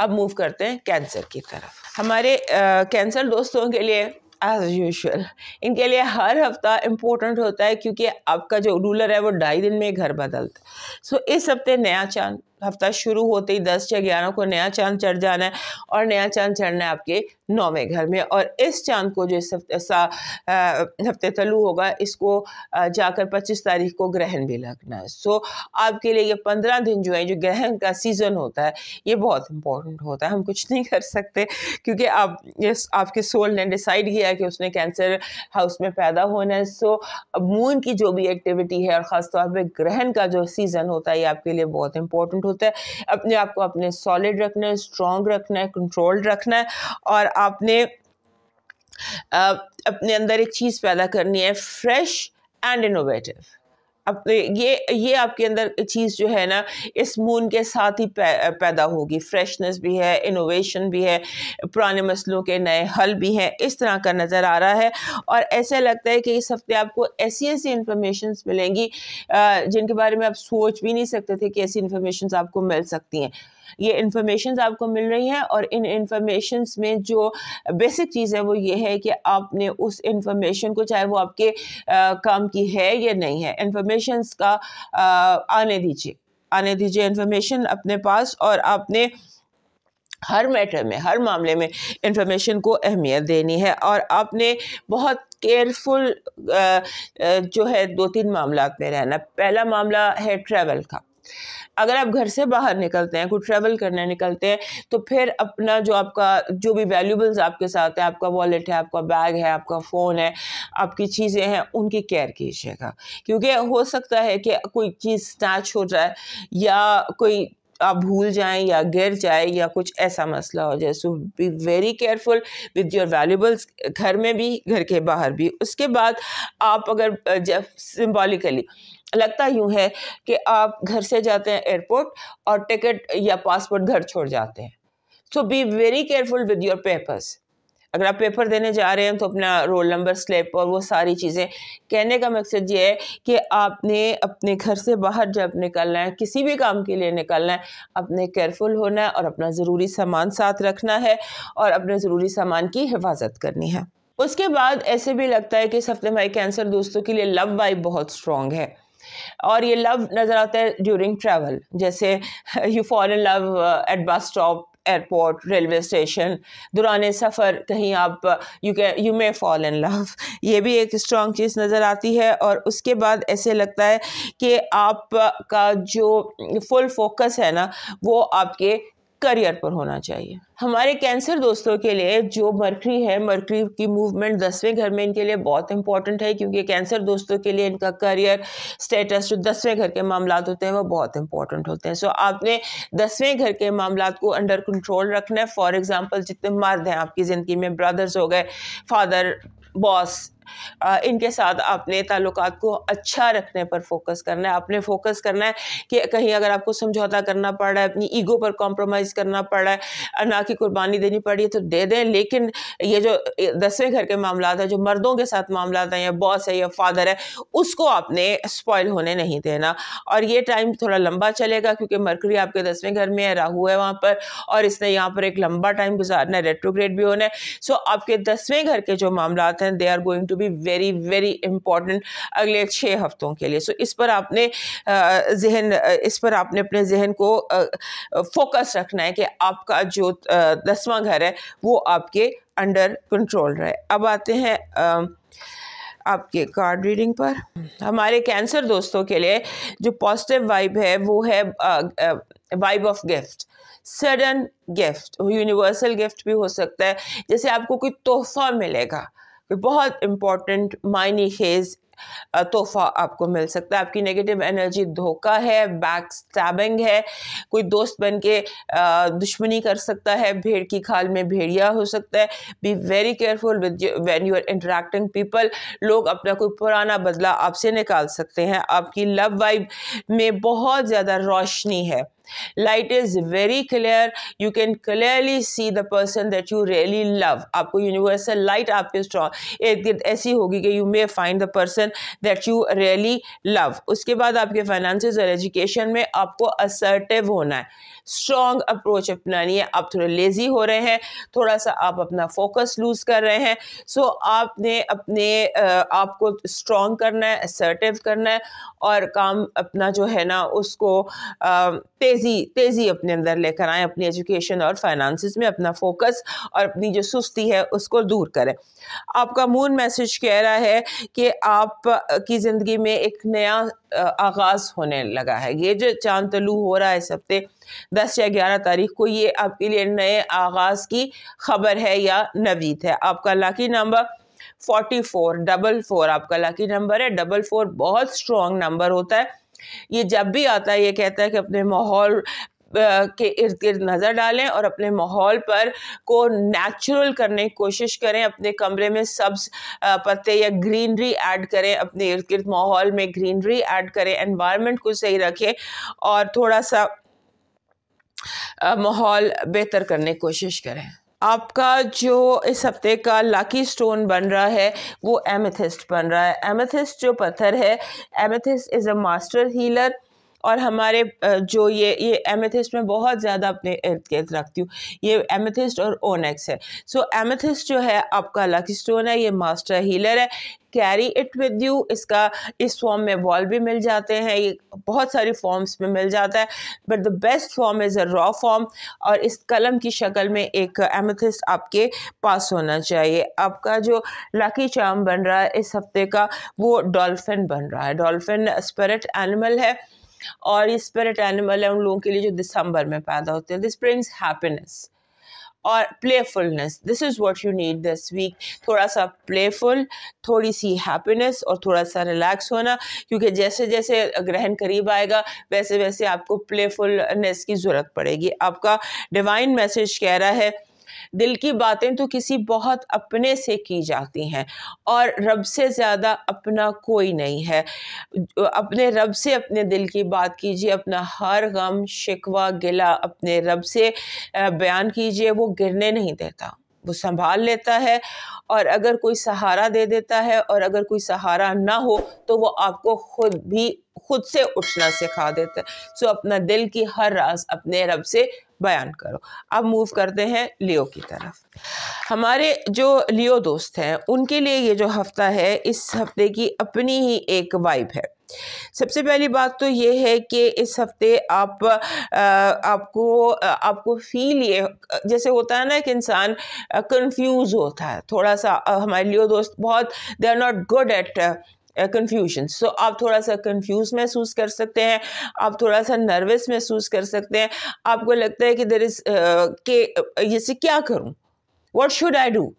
अब मूव करते हैं कैंसर की तरफ हमारे आ, कैंसर दोस्तों के लिए एज़ यूजल इनके लिए हर हफ्ता इम्पोर्टेंट होता है क्योंकि आपका जो रूलर है वो ढाई दिन में घर बदलता है सो इस हफ्ते नया चांद हफ्ता शुरू होते ही दस या ग्यारह को नया चांद चढ़ जाना है और नया चांद चढ़ना है आपके नौवें घर में और इस चांद को जो इस हफ्ते तलु होगा इसको जाकर पच्चीस तारीख को ग्रहण भी लगना है सो आपके लिए ये पंद्रह दिन जो है जो ग्रहण का सीज़न होता है ये बहुत इंपॉर्टेंट होता है हम कुछ नहीं कर सकते क्योंकि आप आपके सोल ने डिसाइड किया कि उसने कैंसर हाउस में पैदा होना है सो मून की जो भी एक्टिविटी है और ख़ासतौर पर ग्रहण का जो सीज़न होता है ये आपके लिए बहुत इंपॉर्टेंट इम्पोर्टेंट होता है अपने आप को अपने सॉलिड रखना है स्ट्रॉन्ग रखना है कंट्रोल्ड रखना है और आपने अपने अंदर एक चीज़ पैदा करनी है फ्रेश एंड इनोवेटिव अब ये ये आपके अंदर चीज़ जो है ना इस मून के साथ ही पै, पैदा होगी फ्रेशनेस भी है इनोवेशन भी है पुराने मसलों के नए हल भी हैं इस तरह का नज़र आ रहा है और ऐसा लगता है कि इस हफ्ते आपको ऐसी ऐसी इन्फॉर्मेशन मिलेंगी जिनके बारे में आप सोच भी नहीं सकते थे कि ऐसी इन्फॉर्मेशन आपको मिल सकती हैं ये इन्फॉर्मेशन आपको मिल रही हैं और इन इन्फॉर्मेशन में जो बेसिक चीज़ है वो ये है कि आपने उस इंफॉर्मेशन को चाहे वो आपके आ, काम की है या नहीं है इंफॉर्मेशन का आ, आने दीजिए आने दीजिए इन्फॉर्मेशन अपने पास और आपने हर मैटर में हर मामले में इंफॉर्मेशन को अहमियत देनी है और आपने बहुत केयरफुल जो है दो तीन मामला में रहना पहला मामला है ट्रैवल का अगर आप घर से बाहर निकलते हैं कुछ ट्रैवल करने निकलते हैं तो फिर अपना जो आपका जो भी वैल्यूबल्स आपके साथ है आपका वॉलेट है आपका बैग है आपका फ़ोन है आपकी चीज़ें हैं उनकी केयर कीजिएगा क्योंकि हो सकता है कि कोई चीज़ स्नैच हो जाए या कोई आप भूल जाएं या गिर जाए या कुछ ऐसा मसला हो जाए so be very careful with your valuables घर में भी घर के बाहर भी उसके बाद आप अगर जब सिम्बॉलिकली लगता यूँ है कि आप घर से जाते हैं एयरपोर्ट और टिकट या पासपोर्ट घर छोड़ जाते हैं so be very careful with your papers अगर आप पेपर देने जा रहे हैं तो अपना रोल नंबर स्लिप और वो सारी चीज़ें कहने का मकसद ये है कि आपने अपने घर से बाहर जब निकलना है किसी भी काम के लिए निकलना है अपने केयरफुल होना है और अपना ज़रूरी सामान साथ रखना है और अपने ज़रूरी सामान की हिफाजत करनी है उसके बाद ऐसे भी लगता है कि इस हफ्ते कैंसर दोस्तों के लिए लव वाइब बहुत स्ट्रॉन्ग है और ये लव नज़र आता है ड्यूरिंग ट्रैवल जैसे you fall in love at bus stop airport railway station दौरान सफ़र कहीं आप you can you may fall in love ये भी एक स्ट्रॉन्ग चीज़ नज़र आती है और उसके बाद ऐसे लगता है कि आपका uh, जो फुल फोकस है ना वो आपके करियर पर होना चाहिए हमारे कैंसर दोस्तों के लिए जो मर्करी है मरकरी की मूवमेंट दसवें घर में इनके लिए बहुत इंपॉर्टेंट है क्योंकि कैंसर दोस्तों के लिए इनका करियर स्टेटस जो दसवें घर के मामला होते हैं वो बहुत इंपॉर्टेंट होते हैं सो आपने दसवें घर के मामला को अंडर कंट्रोल रखना है फॉर एग्जाम्पल जितने मर्द हैं आपकी ज़िंदगी में ब्रदर्स हो गए फादर बॉस इनके साथ आपने ताल्लुक को अच्छा रखने पर फोकस करना है आपने फोकस करना है कि कहीं अगर आपको समझौता करना पड़ रहा है अपनी ईगो पर कॉम्प्रोमाइज़ करना पड़ रहा है ना कि कुर्बानी देनी पड़ी है तो दे दें लेकिन ये जो दसवें घर के मामला है जो मर्दों के साथ मामला है या बॉस है या फादर है उसको आपने स्पॉयल होने नहीं देना और ये टाइम थोड़ा लंबा चलेगा क्योंकि मरकरी आपके दसवें घर में है राहु है वहाँ पर और इसने यहाँ पर एक लंबा टाइम गुजारना है रेट्रोग्रेड भी होना है सो आपके दसवें घर के जो मामला हैं they are going to to be very very important अगले छः हफ्तों के लिए सो so, इस पर आपने जहन इस पर आपने अपने जहन को फोकस रखना है कि आपका जो दसवां घर है वो आपके अंडर कंट्रोल रहे अब आते हैं आपके कार्ड रीडिंग पर हमारे कैंसर दोस्तों के लिए जो पॉजिटिव वाइब है वो है vibe of gift sudden gift universal gift भी हो सकता है जैसे आपको कोई तोहफा मिलेगा बहुत इम्पॉर्टेंट मायने खेज तोहफा आपको मिल सकता है आपकी नेगेटिव एनर्जी धोखा है बैक स्टैबिंग है कोई दोस्त बन के दुश्मनी कर सकता है भेड़ की खाल में भेड़िया हो सकता है be very careful with when you are interacting people लोग अपना कोई पुराना बदला आपसे निकाल सकते हैं आपकी लव वाइब में बहुत ज़्यादा रोशनी है light is very clear you can clearly see the person that you really love आपको यूनिवर्सल लाइट आपके स्ट्रॉन्ग ऐसी होगी कि you may find the person that you really love उसके बाद आपके फाइनेंस और एजुकेशन में आपको असर्टिव होना है स्ट्रॉन्ग अप्रोच अपनानी है आप थोड़े लेज़ी हो रहे हैं थोड़ा सा आप अपना फोकस लूज़ कर रहे हैं सो so, आपने अपने आपको स्ट्रॉन्ग करना है असर्टिव करना है और काम अपना जो है ना उसको तेज़ तेज़ी तेज़ी अपने अंदर लेकर आएँ अपनी एजुकेशन और फाइनेंस में अपना फोकस और अपनी जो सुस्ती है उसको दूर करें आपका मून मैसेज कह रहा है कि आप की ज़िंदगी में एक नया आगाज़ होने लगा है ये जो चांद तलू हो रहा है इस हफ्ते दस या ग्यारह तारीख को ये आपके लिए नए आगाज़ की खबर है या नवीद है आपका lucky number forty four double four आपका लकी नंबर है डबल फोर बहुत स्ट्रॉन्ग नंबर होता है ये जब भी आता है ये कहता है कि अपने माहौल के इर्द गिर्द नज़र डालें और अपने माहौल पर को नेचुरल करने की कोशिश करें अपने कमरे में सब्ज पत्ते या ग्रीनरी ऐड करें अपने इर्द गिर्द माहौल में ग्रीनरी ऐड करें एनवायरनमेंट को सही रखें और थोड़ा सा माहौल बेहतर करने की कोशिश करें आपका जो इस हफ्ते का लकी स्टोन बन रहा है वो एमेथिस्ट बन रहा है एमेथिस्ट जो पत्थर है amethyst is a master healer और हमारे जो ये ये एमेथिस्ट में बहुत ज़्यादा अपने इर्द गिर्द रखती हूँ ये एमेथिस्ट और ओनेक्स है सो so, एमेथिस्ट जो है आपका लकी स्टोन है ये मास्टर हीलर है कैरी इट विद यू इसका इस फॉर्म में वॉल भी मिल जाते हैं ये बहुत सारी फॉर्म्स में मिल जाता है but the best form is a raw form और इस कलम की शक्ल में एक एमेथिस्ट आपके पास होना चाहिए आपका जो लकी चार्म बन रहा है इस हफ्ते का वो डॉल्फिन बन रहा है डॉल्फिन स्पिरिट एनिमल है और ये स्पिरिट एनिमल है उन लोगों के लिए जो दिसंबर में पैदा होते हैं दिस ब्रिंग्स हैप्पीनेस और playfulness this is what you need this week थोड़ा सा प्लेफुल थोड़ी सी हैप्पीनेस और थोड़ा सा रिलैक्स होना क्योंकि जैसे जैसे ग्रहण करीब आएगा वैसे वैसे आपको प्लेफुलनेस की ज़रूरत पड़ेगी आपका डिवाइन मैसेज कह रहा है दिल की बातें तो किसी बहुत अपने से की जाती हैं और रब से ज़्यादा अपना कोई नहीं है अपने रब से अपने दिल की बात कीजिए अपना हर गम शिकवा गिला अपने रब से बयान कीजिए वो गिरने नहीं देता वो संभाल लेता है और अगर कोई सहारा दे देता है और अगर कोई सहारा ना हो तो वो आपको खुद भी खुद से उठना सिखा देता है सो अपना दिल की हर राज अपने रब से बयान करो अब मूव करते हैं लियो की तरफ हमारे जो लियो दोस्त हैं उनके लिए ये जो हफ्ता है इस हफ्ते की अपनी ही एक वाइब है सबसे पहली बात तो ये है कि इस हफ्ते आप आ, आपको आपको फील ये जैसे होता है ना कि इंसान कंफ्यूज होता है थोड़ा सा हमारे लिए दोस्त बहुत they are not good at confusion सो आप थोड़ा सा कन्फ्यूज महसूस कर सकते हैं आप थोड़ा सा नर्वस महसूस कर सकते हैं आपको लगता है कि देर इज़ के जैसे क्या करूँ वट शुड आई डू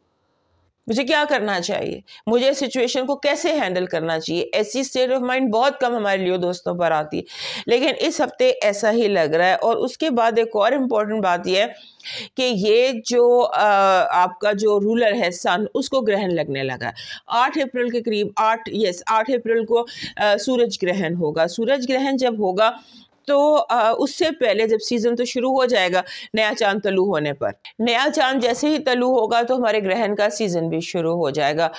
मुझे क्या करना चाहिए मुझे सिचुएशन को कैसे हैंडल करना चाहिए ऐसी स्टेट ऑफ माइंड बहुत कम हमारे लिए दोस्तों पर आती है लेकिन इस हफ्ते ऐसा ही लग रहा है और उसके बाद एक और इम्पॉर्टेंट बात यह है कि ये जो आ, आपका जो रूलर है सन उसको ग्रहण लगने लगा आठ अप्रैल के करीब आठ यस आठ अप्रैल को आ, सूरज ग्रहण होगा सूरज ग्रहण जब होगा तो आ, उससे पहले जब सीज़न तो शुरू हो जाएगा नया चांद तलु होने पर नया चांद जैसे ही तलु होगा तो हमारे ग्रहण का सीज़न भी शुरू हो जाएगा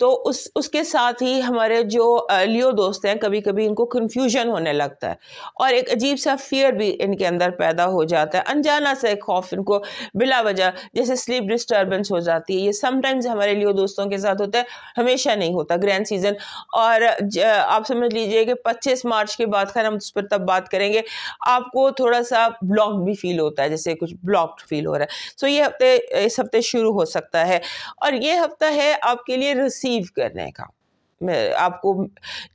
तो उस उसके साथ ही हमारे जो लियो दोस्त हैं कभी कभी इनको कन्फ्यूजन होने लगता है और एक अजीब सा फियर भी इनके अंदर पैदा हो जाता है अनजाना सा एक खौफ इनको बिला वजह जैसे स्लीप डिस्टर्बेंस हो जाती है ये समटाइम्स हमारे लियो दोस्तों के साथ होता है हमेशा नहीं होता ग्रैंड सीज़न और आप समझ लीजिए कि पच्चीस मार्च के बाद खैर हम उस पर तब बात करेंगे लिए आपको थोड़ा सा ब्लॉक भी फील होता है जैसे कुछ ब्लॉक्ड फील हो रहा है सो ये हफ्ते इस हफ्ते शुरू हो सकता है और ये हफ्ता है आपके लिए रिसीव करने का आपको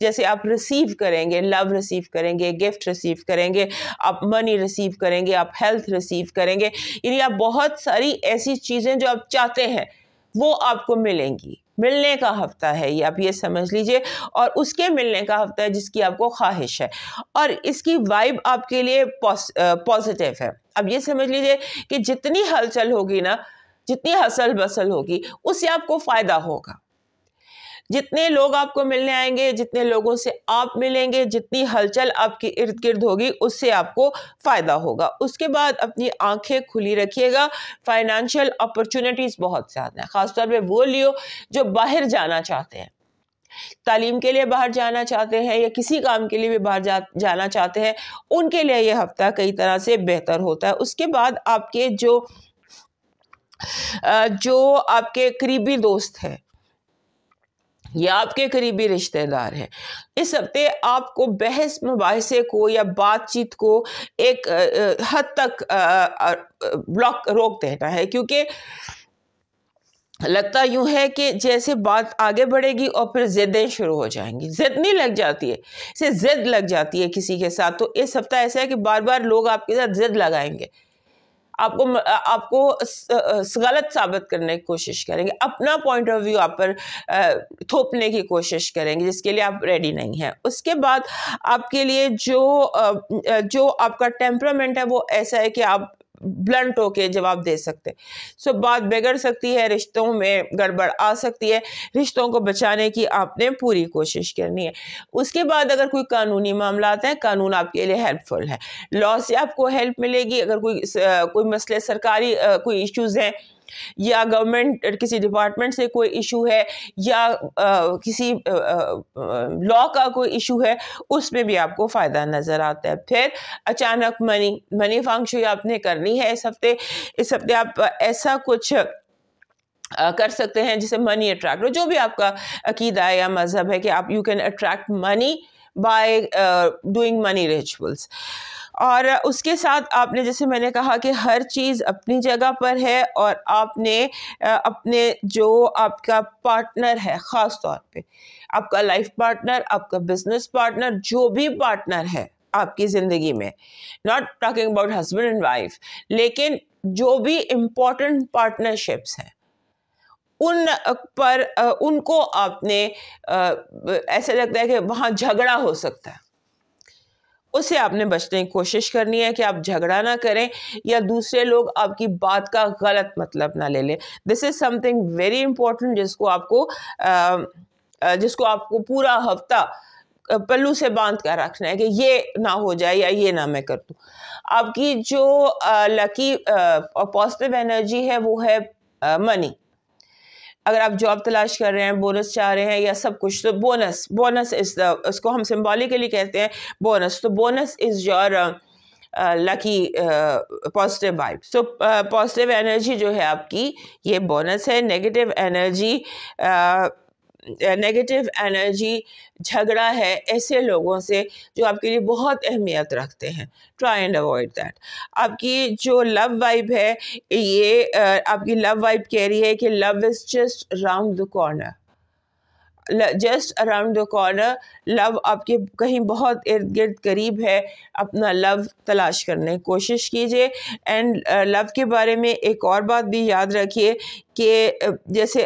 जैसे आप रिसीव करेंगे लव रिसीव करेंगे गिफ्ट रिसीव करेंगे आप मनी रिसीव करेंगे आप हेल्थ रिसीव करेंगे यानी आप बहुत सारी ऐसी चीज़ें जो आप चाहते हैं वो आपको मिलेंगी मिलने का हफ्ता है ये आप ये समझ लीजिए और उसके मिलने का हफ्ता है जिसकी आपको ख्वाहिश है और इसकी वाइब आपके लिए पॉजिटिव है अब ये समझ लीजिए कि जितनी हलचल होगी ना जितनी हसल बसल होगी उससे आपको फ़ायदा होगा जितने लोग आपको मिलने आएंगे जितने लोगों से आप मिलेंगे जितनी हलचल आपके इर्द गिर्द होगी उससे आपको फ़ायदा होगा उसके बाद अपनी आंखें खुली रखिएगा फाइनेंशियल अपॉर्चुनिटीज़ बहुत ज़्यादा हैं ख़ासतौर पर वो लियो जो बाहर जाना चाहते हैं तालीम के लिए बाहर जाना चाहते हैं या किसी काम के लिए भी बाहर जा जाना चाहते हैं उनके लिए यह हफ्ता कई तरह से बेहतर होता है उसके बाद आपके जो जो आपके करीबी दोस्त हैं ये आपके करीबी रिश्तेदार हैं इस हफ्ते आपको बहस मुबासे को या बातचीत को एक हद तक ब्लॉक रोक देना है क्योंकि लगता यूं है कि जैसे बात आगे बढ़ेगी और फिर ज़िदें शुरू हो जाएंगी ज़िद नहीं लग जाती है इसे ज़िद लग जाती है किसी के साथ तो इस हफ्ता ऐसा है कि बार बार लोग आपके साथ ज़िद लगाएंगे आपको आपको गलत साबित करने की कोशिश करेंगे अपना पॉइंट ऑफ व्यू आप पर थोपने की कोशिश करेंगे जिसके लिए आप रेडी नहीं हैं उसके बाद आपके लिए जो जो आपका टेम्परामेंट है वो ऐसा है कि आप ब्लंट होके जवाब दे सकते हैं सो बात बिगड़ सकती है रिश्तों में गड़बड़ आ सकती है रिश्तों को बचाने की आपने पूरी कोशिश करनी है उसके बाद अगर कोई कानूनी मामला हैं कानून आपके लिए हेल्पफुल है लॉ से आपको हेल्प मिलेगी अगर कोई कोई मसले सरकारी कोई इश्यूज़ हैं या गवर्नमेंट किसी डिपार्टमेंट से कोई इशू है या आ, किसी लॉ का कोई इशू है उसमें भी आपको फ़ायदा नज़र आता है फिर अचानक मनी मनी फंक्शन आपने करनी है इस हफ्ते इस हफ्ते आप ऐसा कुछ कर सकते हैं जिसे मनी अट्रैक्ट हो जो भी आपका अकीदा है या मज़हब है कि आप you can attract money by doing money rituals और उसके साथ आपने जैसे मैंने कहा कि हर चीज़ अपनी जगह पर है और आपने अपने जो आपका पार्टनर है ख़ास तौर पे आपका लाइफ पार्टनर आपका बिजनेस पार्टनर जो भी पार्टनर है आपकी ज़िंदगी में not talking about husband and wife लेकिन जो भी इम्पोर्टेंट पार्टनरशिप्स हैं उन पर उनको आपने ऐसा लगता है कि वहाँ झगड़ा हो सकता है उससे आपने बचने की कोशिश करनी है कि आप झगड़ा ना करें या दूसरे लोग आपकी बात का गलत मतलब ना ले लें this is something very important जिसको आपको जिसको आपको पूरा हफ्ता पल्लू से बांध कर रखना है कि ये ना हो जाए या ये ना मैं कर दूँ आपकी जो लकी पॉजिटिव एनर्जी है वो है मनी अगर आप जॉब तलाश कर रहे हैं बोनस चाह रहे हैं या सब कुछ तो बोनस बोनस इज़ द उसको हम सिम्बॉलिकली कहते हैं बोनस तो bonus is your lucky positive vibe so positive energy जो है आपकी ये बोनस है negative energy uh, negative energy झगड़ा है ऐसे लोगों से जो आपके लिए बहुत अहमियत रखते हैं ट्राई एंड अवॉइड दैट आपकी जो लव वाइब है ये आपकी लव वाइब कह रही है कि love is just round the corner just around the corner love आपके कहीं बहुत इर्द गिर्द करीब है अपना लव तलाश करने की कोशिश कीजिए एंड लव के बारे में एक और बात भी याद रखिए कि जैसे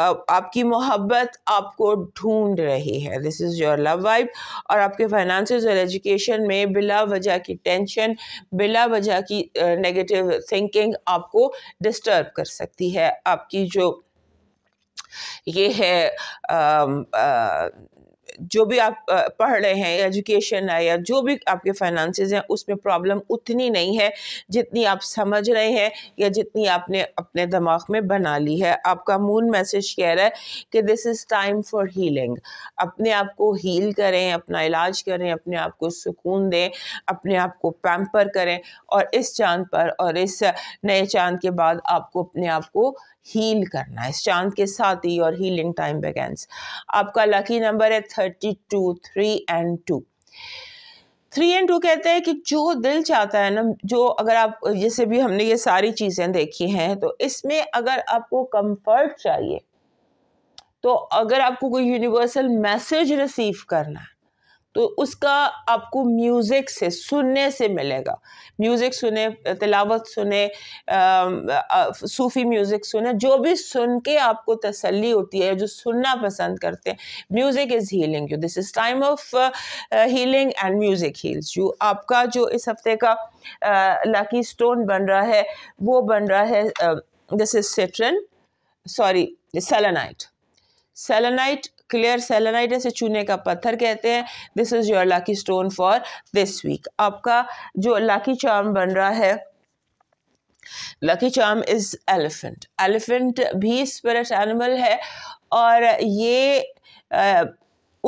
आपकी मोहब्बत आपको ढूंढ रही है this is your love wife और आपके फाइनेंस और एजुकेशन में बिला वजह की टेंशन बिला वजह की नेगेटिव थिंकिंग आपको डिस्टर्ब कर सकती है आपकी जो ये है आ, आ, जो भी आप पढ़ रहे हैं एजुकेशन है या जो भी आपके फाइनेंसेस हैं उसमें प्रॉब्लम उतनी नहीं है जितनी आप समझ रहे हैं या जितनी आपने अपने दिमाग में बना ली है आपका मून मैसेज कह रहा है कि this is time for healing अपने आप को हील करें अपना इलाज करें अपने आप को सुकून दें अपने आप को पैम्पर करें और इस चाँद पर और इस नए चाँद के बाद आपको अपने आप को हील करना है इस चांद के साथ ही और हीलिंग टाइम बेगेंस आपका लकी नंबर है thirty two three and two three and two कहते हैं कि जो दिल चाहता है ना जो अगर आप जैसे भी हमने ये सारी चीज़ें देखी हैं तो इसमें अगर आपको कंफर्ट चाहिए तो अगर आपको कोई यूनिवर्सल मैसेज रिसीव करना है तो उसका आपको म्यूज़िक से सुनने से मिलेगा म्यूज़िक सुने तिलावत सुने सूफ़ी म्यूज़िक सुने जो भी सुन के आपको तसल्ली होती है जो सुनना पसंद करते हैं music is healing you this is time of healing and music heals you आपका जो इस हफ्ते का लकी स्टोन बन रहा है वो बन रहा है this is citrine sorry selenite selenite clear selenite से चूने का पत्थर कहते हैं this is your lucky stone for this week आपका जो लाकी चार्म बन रहा है lucky charm is elephant elephant भी स्पिरिट एनिमल है और ये आ,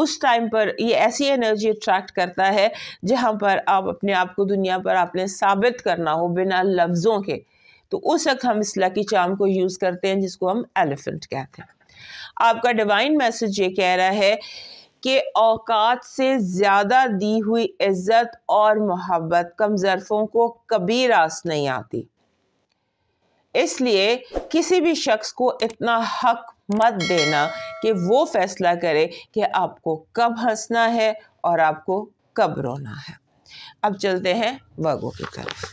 उस टाइम पर ये ऐसी एनर्जी अट्रैक्ट करता है जहाँ पर आप अपने आप को दुनिया पर आपने साबित करना हो बिना लफ्ज़ों के तो उस वक्त हम इस लकी चाम को यूज़ करते हैं जिसको हम एलिफेंट कहते हैं आपका डिवाइन मैसेज ये कह रहा है कि औकात से ज़्यादा दी हुई इज्जत और मोहब्बत कम ज़रफ़ों को कभी रास नहीं आती इसलिए किसी भी शख्स को इतना हक मत देना कि वो फैसला करे कि आपको कब हंसना है और आपको कब रोना है अब चलते हैं वर्गों की तरफ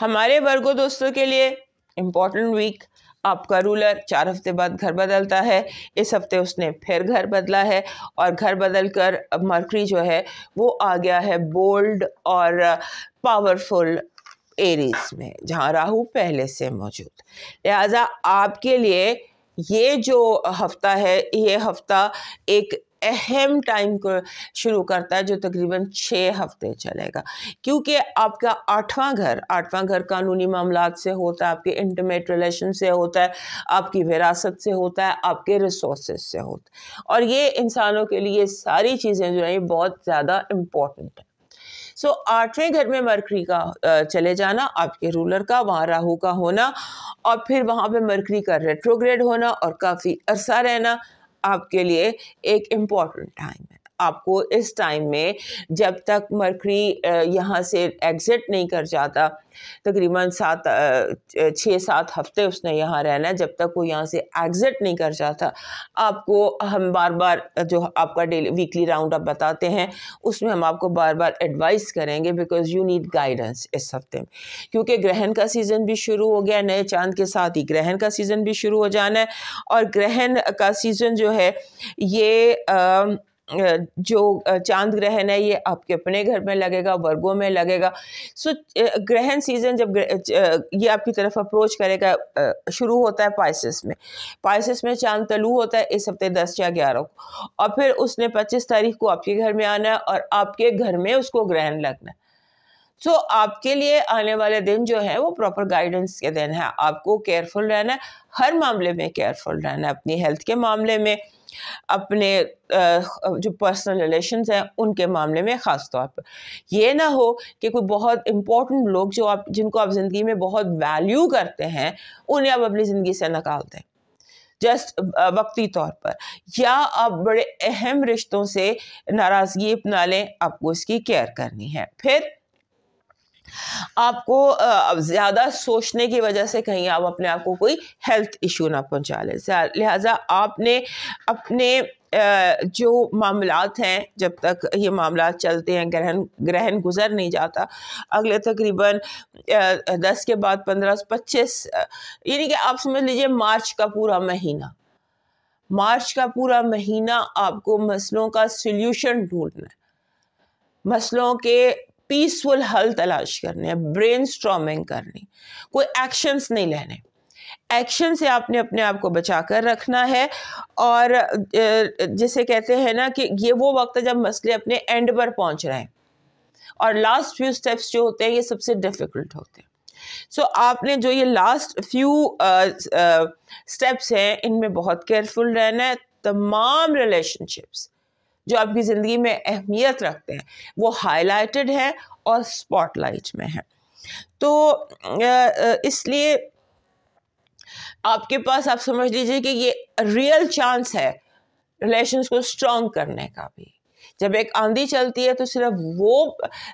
हमारे वर्गों दोस्तों के लिए इम्पोर्टेंट वीक आपका रूलर चार हफ्ते बाद घर बदलता है इस हफ्ते उसने फिर घर बदला है और घर बदल कर अब मरकरी जो है वो आ गया है बोल्ड और पावरफुल एरीज में जहाँ राहु पहले से मौजूद लिहाजा आपके लिए ये जो हफ्ता है ये हफ्ता एक अहम टाइम को शुरू करता है जो तकरीबन छः हफ्ते चलेगा क्योंकि आपका आठवां घर आठवां घर कानूनी मामला से होता है आपके इंटरमेट रिलेशन से होता है आपकी विरासत से होता है आपके रिसोर्स से होता है और ये इंसानों के लिए सारी चीज़ें जो है बहुत ज़्यादा इम्पोर्टेंट है सो so, आठवें घर में मरकरी का चले जाना आपके रूलर का वहाँ राहू का होना और फिर वहाँ पे मरकरी का रेट्रोग्रेड होना और काफ़ी अरसा रहना आपके लिए एक इम्पॉर्टेंट टाइम है आपको इस टाइम में जब तक मरकरी यहाँ से एग्ज़िट नहीं कर जाता तकरीबन सात छः सात हफ्ते उसने यहाँ रहना है जब तक वो यहाँ से एग्ज़िट नहीं कर जाता आपको हम बार बार जो आपका डेली वीकली राउंड अप बताते हैं उसमें हम आपको बार बार एडवाइस करेंगे बिकॉज यू नीड गाइडेंस इस हफ्ते में क्योंकि ग्रहण का सीज़न भी शुरू हो गया नए चांद के साथ ही ग्रहण का सीज़न भी शुरू हो जाना है और ग्रहण का सीज़न जो है ये आ, जो चांद ग्रहण है ये आपके अपने घर में लगेगा वर्गों में लगेगा सो ग्रहण सीजन जब ये आपकी तरफ अप्रोच करेगा शुरू होता है पाइसिस में पाइसिस में चांद तलू होता है इस हफ्ते दस या ग्यारह को और फिर उसने पच्चीस तारीख को आपके घर में आना है और आपके घर में उसको ग्रहण लगना है सो so, आपके लिए आने वाले दिन जो है वो प्रॉपर गाइडेंस के दिन है आपको केयरफुल रहना है हर मामले में केयरफुल रहना है अपनी हेल्थ के मामले में अपने जो पर्सनल रिलेशंस हैं उनके मामले में ख़ास तौर पर यह ना हो कि कोई बहुत इंपॉर्टेंट लोग जो आप जिनको आप ज़िंदगी में बहुत वैल्यू करते हैं उन्हें आप अपनी ज़िंदगी से निकाल दें जस्ट वक्ती तौर पर या आप बड़े अहम रिश्तों से नाराज़गी अपना लें आपको इसकी केयर करनी है फिर आपको ज़्यादा सोचने की वजह से कहीं आप अपने आप को कोई हेल्थ इशू ना पहुंचा लें लिहाजा आपने अपने जो मामलात हैं जब तक ये मामला चलते हैं ग्रहण ग्रहण गुजर नहीं जाता अगले तकरीबन दस के बाद पंद्रह पच्चीस यानी कि आप समझ लीजिए मार्च का पूरा महीना मार्च का पूरा महीना आपको मसलों का सोल्यूशन ढूंढना है मसलों के पीसफुल हल तलाश करने हैं ब्रेन करनी कोई एक्शंस नहीं लेने एक्शन से आपने अपने आप को बचा कर रखना है और जिसे कहते हैं ना कि ये वो वक्त है जब मसले अपने एंड पर पहुंच रहे हैं और लास्ट फ्यू स्टेप्स जो होते हैं ये सबसे डिफ़िकल्ट होते हैं सो so, आपने जो ये लास्ट फ्यू स्टेप्स हैं इनमें बहुत केयरफुल रहना है तमाम रिलेशनशिप्स जो आपकी ज़िंदगी में अहमियत रखते हैं वो हाईलाइटेड है और स्पॉटलाइट में है तो इसलिए आपके पास आप समझ लीजिए कि ये रियल चांस है रिलेशंस को स्ट्रॉन्ग करने का भी जब एक आंधी चलती है तो सिर्फ वो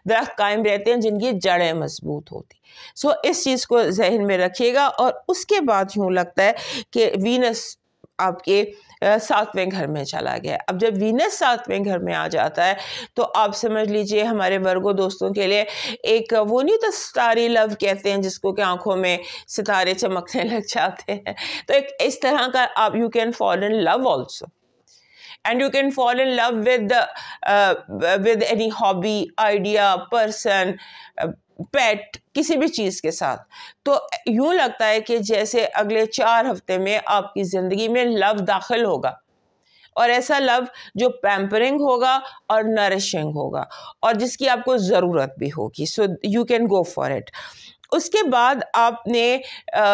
दरख्त कायम रहते हैं जिनकी जड़ें मजबूत होती सो so, इस चीज़ को जहन में रखिएगा और उसके बाद यूँ लगता है कि वीनस आपके सातवें घर में चला गया अब जब वीनस सातवें घर में आ जाता है तो आप समझ लीजिए हमारे वर्गो दोस्तों के लिए एक वो नहीं तो सितारे लव कहते हैं जिसको कि आंखों में सितारे चमकने [LAUGHS] लग जाते हैं तो एक इस तरह का आप you can fall in love also and you can fall in love with uh, with any hobby idea person uh, pet किसी भी चीज़ के साथ तो यूँ लगता है कि जैसे अगले चार हफ्ते में आपकी ज़िंदगी में लव दाखिल होगा और ऐसा लव जो पैम्परिंग होगा और नरिशिंग होगा और जिसकी आपको ज़रूरत भी होगी so you can go for it उसके बाद आपने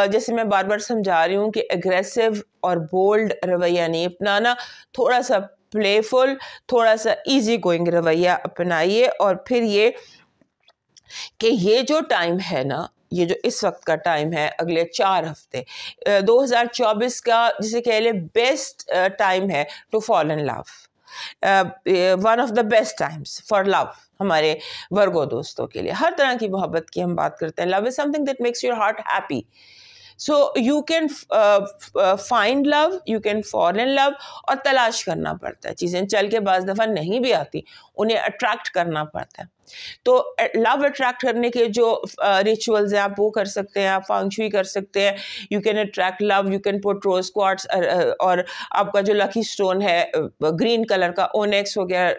जैसे मैं बार बार समझा रही हूँ कि एग्रेसिव और बोल्ड रवैया नहीं अपनाना थोड़ा सा प्लेफुल थोड़ा सा इजी गोइंग रवैया अपनाइए और फिर ये कि ये जो टाइम है ना ये जो इस वक्त का टाइम है अगले चार हफ्ते 2024 का जिसे कह लें बेस्ट टाइम है to fall in love one of the best times for love हमारे वर्गो दोस्तों के लिए हर तरह की मोहब्बत की हम बात करते हैं love is something that makes your heart happy so you can find love you can fall in love और तलाश करना पड़ता है चीज़ें चल के बाज़ दफ़ा नहीं भी आती उन्हें अट्रैक्ट करना पड़ता है तो लव अट्रैक्ट करने के जो रिचुअल्स हैं आप वो कर सकते हैं आप फांगशुई कर सकते हैं you can attract love you can put rose quartz और आपका जो लकी स्टोन है ग्रीन कलर का ओनेक्स हो गया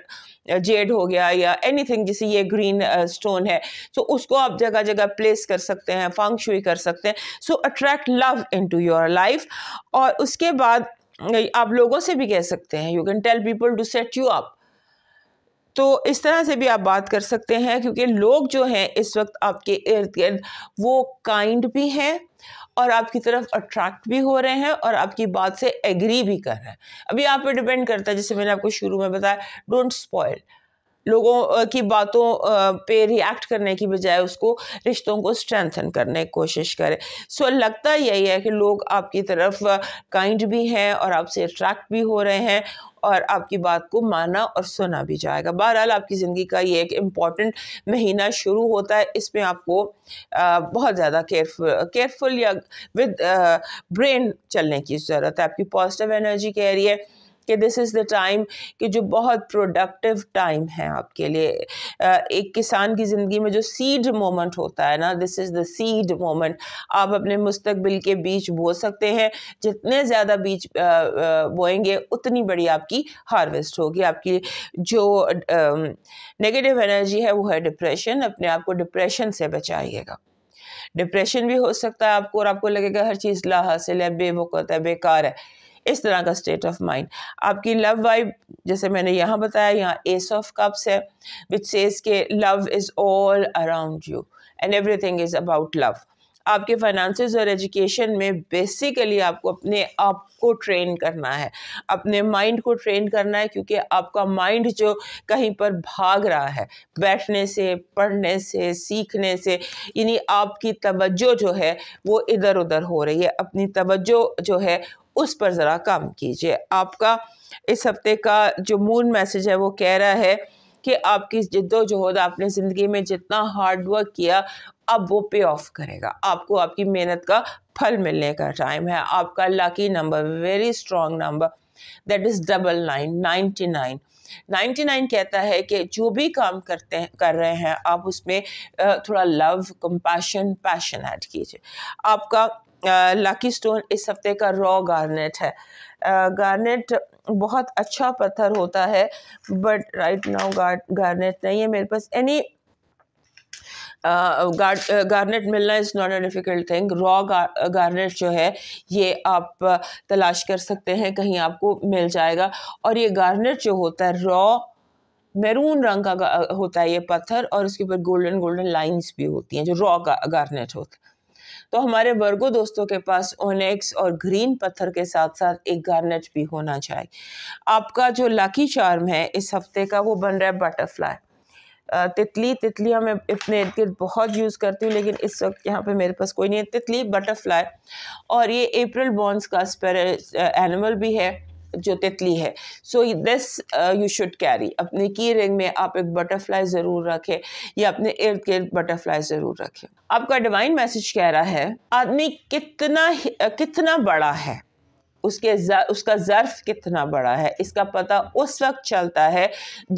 जेड हो गया या एनीथिंग जैसे ये ग्रीन स्टोन है सो so उसको आप जगह जगह प्लेस कर सकते हैं फांगशुई कर सकते हैं so attract love into your life और उसके बाद आप लोगों से भी कह सकते हैं you can tell people to set you up तो इस तरह से भी आप बात कर सकते हैं क्योंकि लोग जो हैं इस वक्त आपके इर्द गिर्द वो काइंड भी हैं और आपकी तरफ अट्रैक्ट भी हो रहे हैं और आपकी बात से एग्री भी कर रहे हैं अभी आप पे डिपेंड करता है जैसे मैंने आपको शुरू में बताया डोंट स्पॉयल लोगों की बातों पे रिएक्ट करने की बजाय उसको रिश्तों को स्ट्रेंथन करने की कोशिश करें सो so, लगता यही है कि लोग आपकी तरफ काइंड भी हैं और आपसे अट्रैक्ट भी हो रहे हैं और आपकी बात को माना और सुना भी जाएगा बहरहाल आपकी ज़िंदगी का ये एक इम्पॉर्टेंट महीना शुरू होता है इसमें आपको बहुत ज़्यादा केयरफुल केयरफुल या विद ब्रेन चलने की ज़रूरत है आपकी पॉजिटिव एनर्जी कह रही है कि दिस इज़ द टाइम कि जो बहुत प्रोडक्टिव टाइम है आपके लिए एक किसान की ज़िंदगी में जो सीड मोमेंट होता है ना this is the seed moment आप अपने मुस्तबिल के बीच बो सकते हैं जितने ज़्यादा बीज बोएंगे उतनी बड़ी आपकी हार्वेस्ट होगी आपकी जो नेगेटिव एनर्जी है वो है डिप्रेशन अपने आप को डिप्रेशन से बचाइएगा डिप्रेशन भी हो सकता है आपको और आपको लगेगा हर चीज़ ला हासिल है बेवकूत है बेकार है इस तरह का स्टेट ऑफ माइंड आपकी लव वाइब जैसे मैंने यहाँ बताया यहाँ एस ऑफ कप्स है विच सेज के love is all around you and everything is about love आपके फाइनेंसेस और एजुकेशन में बेसिकली आपको अपने आप को ट्रेन करना है अपने माइंड को ट्रेन करना है क्योंकि आपका माइंड जो कहीं पर भाग रहा है बैठने से पढ़ने से सीखने से यानी आपकी तवज्जो जो है वो इधर उधर हो रही है अपनी तवज्जो जो है उस पर ज़रा काम कीजिए आपका इस हफ्ते का जो मून मैसेज है वो कह रहा है कि आपकी जिद्दोजहद आपने ज़िंदगी में जितना हार्डवर्क किया अब वो पे ऑफ करेगा आपको आपकी मेहनत का फल मिलने का टाइम है आपका lucky number very strong number that is double nine ninety nine ninety nine कहता है कि जो भी काम करते हैं कर रहे हैं आप उसमें थोड़ा लव कंपैशन पैशन ऐड कीजिए आपका लकी स्टोन इस हफ्ते का रॉ गार्नेट है गार्नेट बहुत अच्छा पत्थर होता है बट राइट नाउ गार्नेट नहीं है मेरे पास एनी गार्नेट मिलना is not a difficult thing raw garnet जो है ये आप तलाश कर सकते हैं कहीं आपको मिल जाएगा और ये गार्नेट जो होता है रॉ मैरून रंग का होता है ये पत्थर और इसके ऊपर गोल्डन गोल्डन लाइंस भी होती हैं जो रॉ गार्नेट होता है तो हमारे वर्गो दोस्तों के पास ओनेक्स और ग्रीन पत्थर के साथ साथ एक गार्नेट भी होना चाहिए आपका जो लकी चार्म है इस हफ्ते का वो बन रहा है बटरफ्लाई तितली तितलियाँ मैं अपने इर्द गिर्द बहुत यूज़ करती हूँ लेकिन इस वक्त यहाँ पे मेरे पास कोई नहीं है तितली बटरफ्लाई और ये अप्रैल बॉन्स का स्पेर एनिमल भी है जो तितली है so this you should carry अपने की रिंग में आप एक बटरफ्लाई ज़रूर रखें या अपने इर्द गिर्द बटरफ्लाई ज़रूर रखें आपका डिवाइन मैसेज कह रहा है आदमी कितना कितना बड़ा है उसके उसका ज़र्फ कितना बड़ा है इसका पता उस वक्त चलता है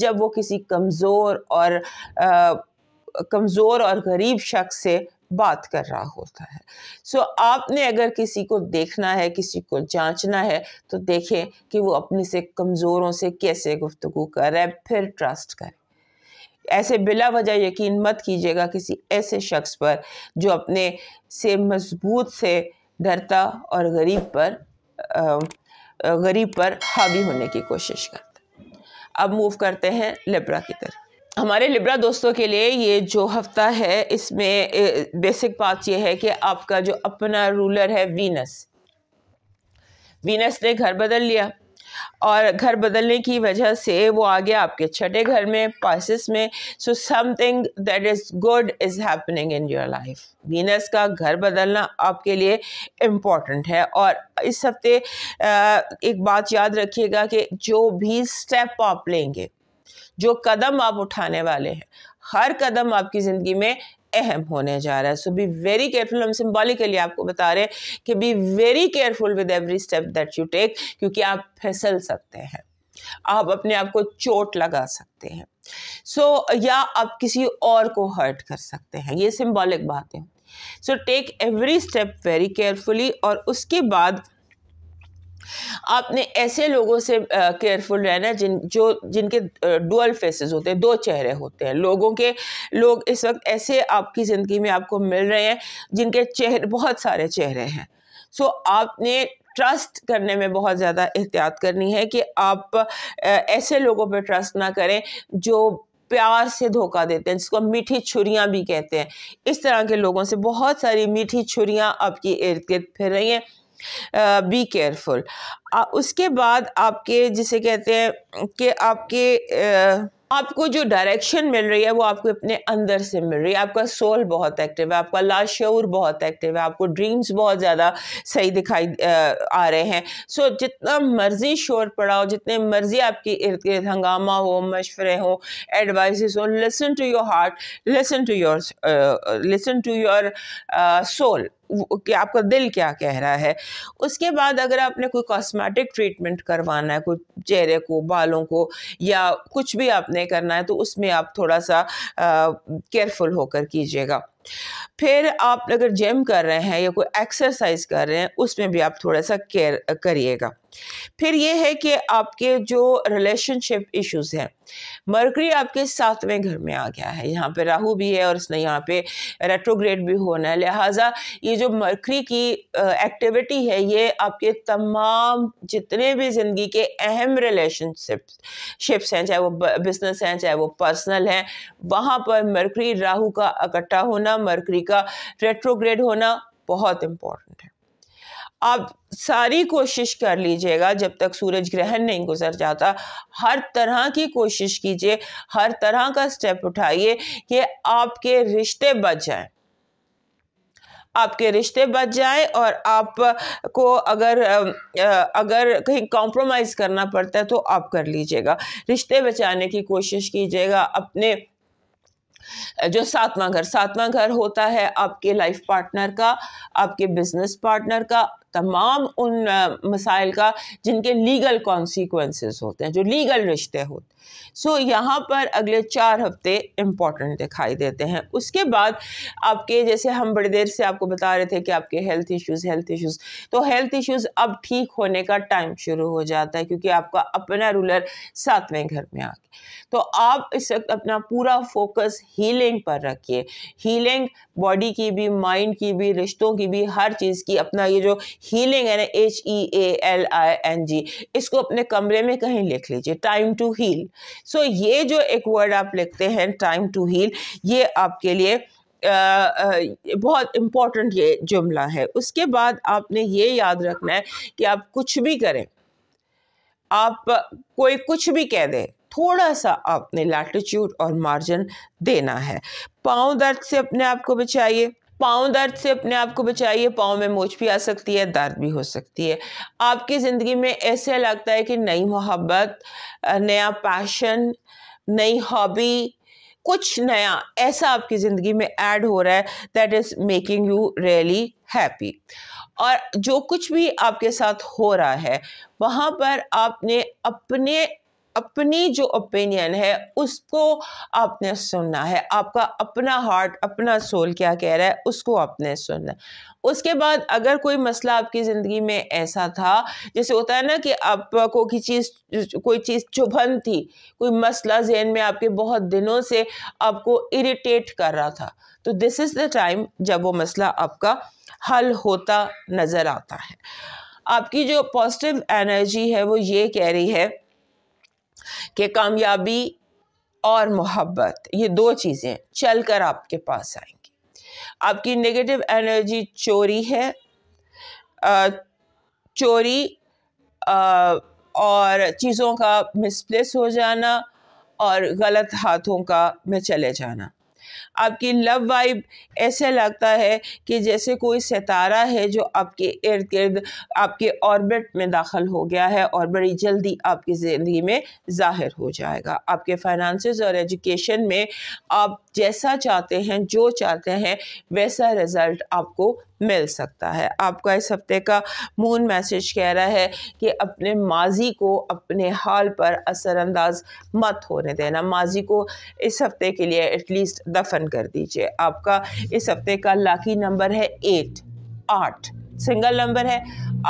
जब वो किसी कमज़ोर और आ, कमज़ोर और गरीब शख्स से बात कर रहा होता है सो so, आपने अगर किसी को देखना है किसी को जांचना है तो देखें कि वो अपने से कमज़ोरों से कैसे गुफ्तु कर रहा है फिर ट्रस्ट करें ऐसे बिला वजह यकीन मत कीजिएगा किसी ऐसे शख्स पर जो अपने से मजबूत से डरता और गरीब पर गरीब पर हावी होने की कोशिश करता अब मूव करते हैं लेब्रा की तरफ हमारे लिब्रा दोस्तों के लिए ये जो हफ्ता है इसमें बेसिक बात ये है कि आपका जो अपना रूलर है वीनस वीनस ने घर बदल लिया और घर बदलने की वजह से वो आ गया आपके छठे घर में पासिस में so something that is good is happening in your life Venus का घर बदलना आपके लिए इम्पॉर्टेंट है और इस हफ्ते एक बात याद रखिएगा कि जो भी स्टेप आप लेंगे जो कदम आप उठाने वाले हैं हर कदम आपकी ज़िंदगी में अहम होने जा रहा है सो बी वेरी केयरफुल हम सिम्बॉलिकली आपको बता रहे हैं कि be very careful with every step that you take क्योंकि आप फिसल सकते हैं आप अपने आप को चोट लगा सकते हैं सो so, या आप किसी और को हर्ट कर सकते हैं ये सिम्बॉलिक बातें so take every step very carefully और उसके बाद आपने ऐसे लोगों से केयरफुल रहना जिन जो जिनके डुअल फेसेस होते हैं दो चेहरे होते हैं लोगों के लोग इस वक्त ऐसे आपकी ज़िंदगी में आपको मिल रहे हैं जिनके चेहरे बहुत सारे चेहरे हैं सो so, आपने ट्रस्ट करने में बहुत ज़्यादा एहतियात करनी है कि आप ऐसे लोगों पर ट्रस्ट ना करें जो प्यार से धोखा देते हैं जिसको मीठी छुरियाँ भी कहते हैं इस तरह के लोगों से बहुत सारी मीठी छुरियाँ आपकी इर्द गिर्द फिर रही हैं बी केयरफुल उसके बाद आपके जिसे कहते हैं कि आपके आपको जो डायरेक्शन मिल रही है वो आपको अपने अंदर से मिल रही है आपका सोल बहुत एक्टिव है आपका लाशूर बहुत एक्टिव है आपको ड्रीम्स बहुत ज़्यादा सही दिखाई आ रहे हैं सो so, जितना मर्ज़ी शोर पड़ा हो जितने मर्ज़ी आपके इर्द गिर्द हंगामा हो मशवरे हो एडवाइस हो listen to your heart listen to your listen to your soul कि आपका दिल क्या कह रहा है उसके बाद अगर आपने कोई कॉस्मेटिक ट्रीटमेंट करवाना है कोई चेहरे को बालों को या कुछ भी आपने करना है तो उसमें आप थोड़ा सा केयरफुल होकर कीजिएगा फिर आप अगर जिम कर रहे हैं या कोई एक्सरसाइज कर रहे हैं उसमें भी आप थोड़ा सा केयर करिएगा फिर ये है कि आपके जो रिलेशनशिप इश्यूज हैं मरकरी आपके सातवें घर में आ गया है यहाँ पे राहु भी है और इसने यहाँ पे रेट्रोग्रेड भी होना है लिहाजा ये जो मरकरी की एक्टिविटी है ये आपके तमाम जितने भी ज़िंदगी के अहम रिलेशनशिप शिप्स हैं चाहे वो बिजनेस हैं चाहे वो पर्सनल हैं वहाँ पर मरकरी राहू का इकट्ठा होना होना मरकरी का रेट्रोग्रेड होना बहुत इम्पॉर्टेंट है आप सारी कोशिश कर लीजिएगा जब तक सूरज ग्रहण नहीं गुजर जाता हर तरह की कोशिश कीजिए हर तरह का स्टेप उठाइए कि आपके रिश्ते बच जाएं आपके रिश्ते बच जाएं और आप को अगर अगर कहीं कॉम्प्रोमाइज़ करना पड़ता है तो आप कर लीजिएगा रिश्ते बचाने की कोशिश कीजिएगा अपने जो सातवां घर सातवां घर होता है आपके लाइफ पार्टनर का आपके बिजनेस पार्टनर का तमाम उन मसाइल का जिनके लीगल कॉन्सिक्वेंसेस होते हैं जो लीगल रिश्ते होते हैं सो यहाँ पर अगले चार हफ्ते इम्पॉर्टेंट दिखाई देते हैं उसके बाद आपके जैसे हम बड़ी देर से आपको बता रहे थे कि आपके हेल्थ इश्यूज़ हेल्थ इश्यूज़ तो हेल्थ इश्यूज़ अब ठीक होने का टाइम शुरू हो जाता है क्योंकि आपका अपना रूलर सातवें घर में आ गया तो आप इस वक्त अपना पूरा फोकस हीलिंग पर रखिए हीलिंग बॉडी की भी माइंड की भी रिश्तों की भी हर चीज़ की अपना ये जो हीलिंग है ना H E A L I N G इसको अपने कमरे में कहीं लिख लीजिए टाइम टू हील सो ये जो एक वर्ड आप लिखते हैं टाइम टू हील ये आपके लिए बहुत इम्पॉर्टेंट ये जुमला है उसके बाद आपने ये याद रखना है कि आप कुछ भी करें आप कोई कुछ भी कह दे थोड़ा सा आपने लैटिट्यूड और मार्जिन देना है पाँव दर्द से अपने आप को बचाइए पाँव दर्द से अपने आप को बचाइए पाँव में मोच भी आ सकती है दर्द भी हो सकती है आपकी ज़िंदगी में ऐसे लगता है कि नई मोहब्बत नया पैशन नई हॉबी कुछ नया ऐसा आपकी ज़िंदगी में ऐड हो रहा है that is making you really happy और जो कुछ भी आपके साथ हो रहा है वहाँ पर आपने अपने अपनी जो ओपिनियन है उसको आपने सुनना है आपका अपना हार्ट अपना सोल क्या कह रहा है उसको आपने सुनना है उसके बाद अगर कोई मसला आपकी ज़िंदगी में ऐसा था जैसे होता है ना कि आपको की चीज़ कोई चीज़ चुभन थी कोई मसला जहन में आपके बहुत दिनों से आपको इरिटेट कर रहा था तो दिस इज़ द टाइम जब वो मसला आपका हल होता नज़र आता है आपकी जो पॉजिटिव एनर्जी है वो ये कह रही है कि कामयाबी और मोहब्बत ये दो चीज़ें चल कर आपके पास आएंगी आपकी नेगेटिव एनर्जी चोरी है आ, चोरी आ, और चीज़ों का मिसप्लेस हो जाना और गलत हाथों का में चले जाना आपकी लव वाइब ऐसे लगता है कि जैसे कोई सितारा है जो आपके इर्द गिर्द आपके ऑर्बिट में दाखिल हो गया है और बड़ी जल्दी आपकी ज़िंदगी में ज़ाहिर हो जाएगा आपके फाइनेंस और एजुकेशन में आप जैसा चाहते हैं जो चाहते हैं वैसा रिज़ल्ट आपको मिल सकता है आपका इस हफ्ते का मून मैसेज कह रहा है कि अपने माजी को अपने हाल पर असरअंदाज मत होने देना माजी को इस हफ्ते के लिए एटलीस्ट दफन कर दीजिए आपका इस हफ्ते का लाकी नंबर है एट आठ सिंगल नंबर है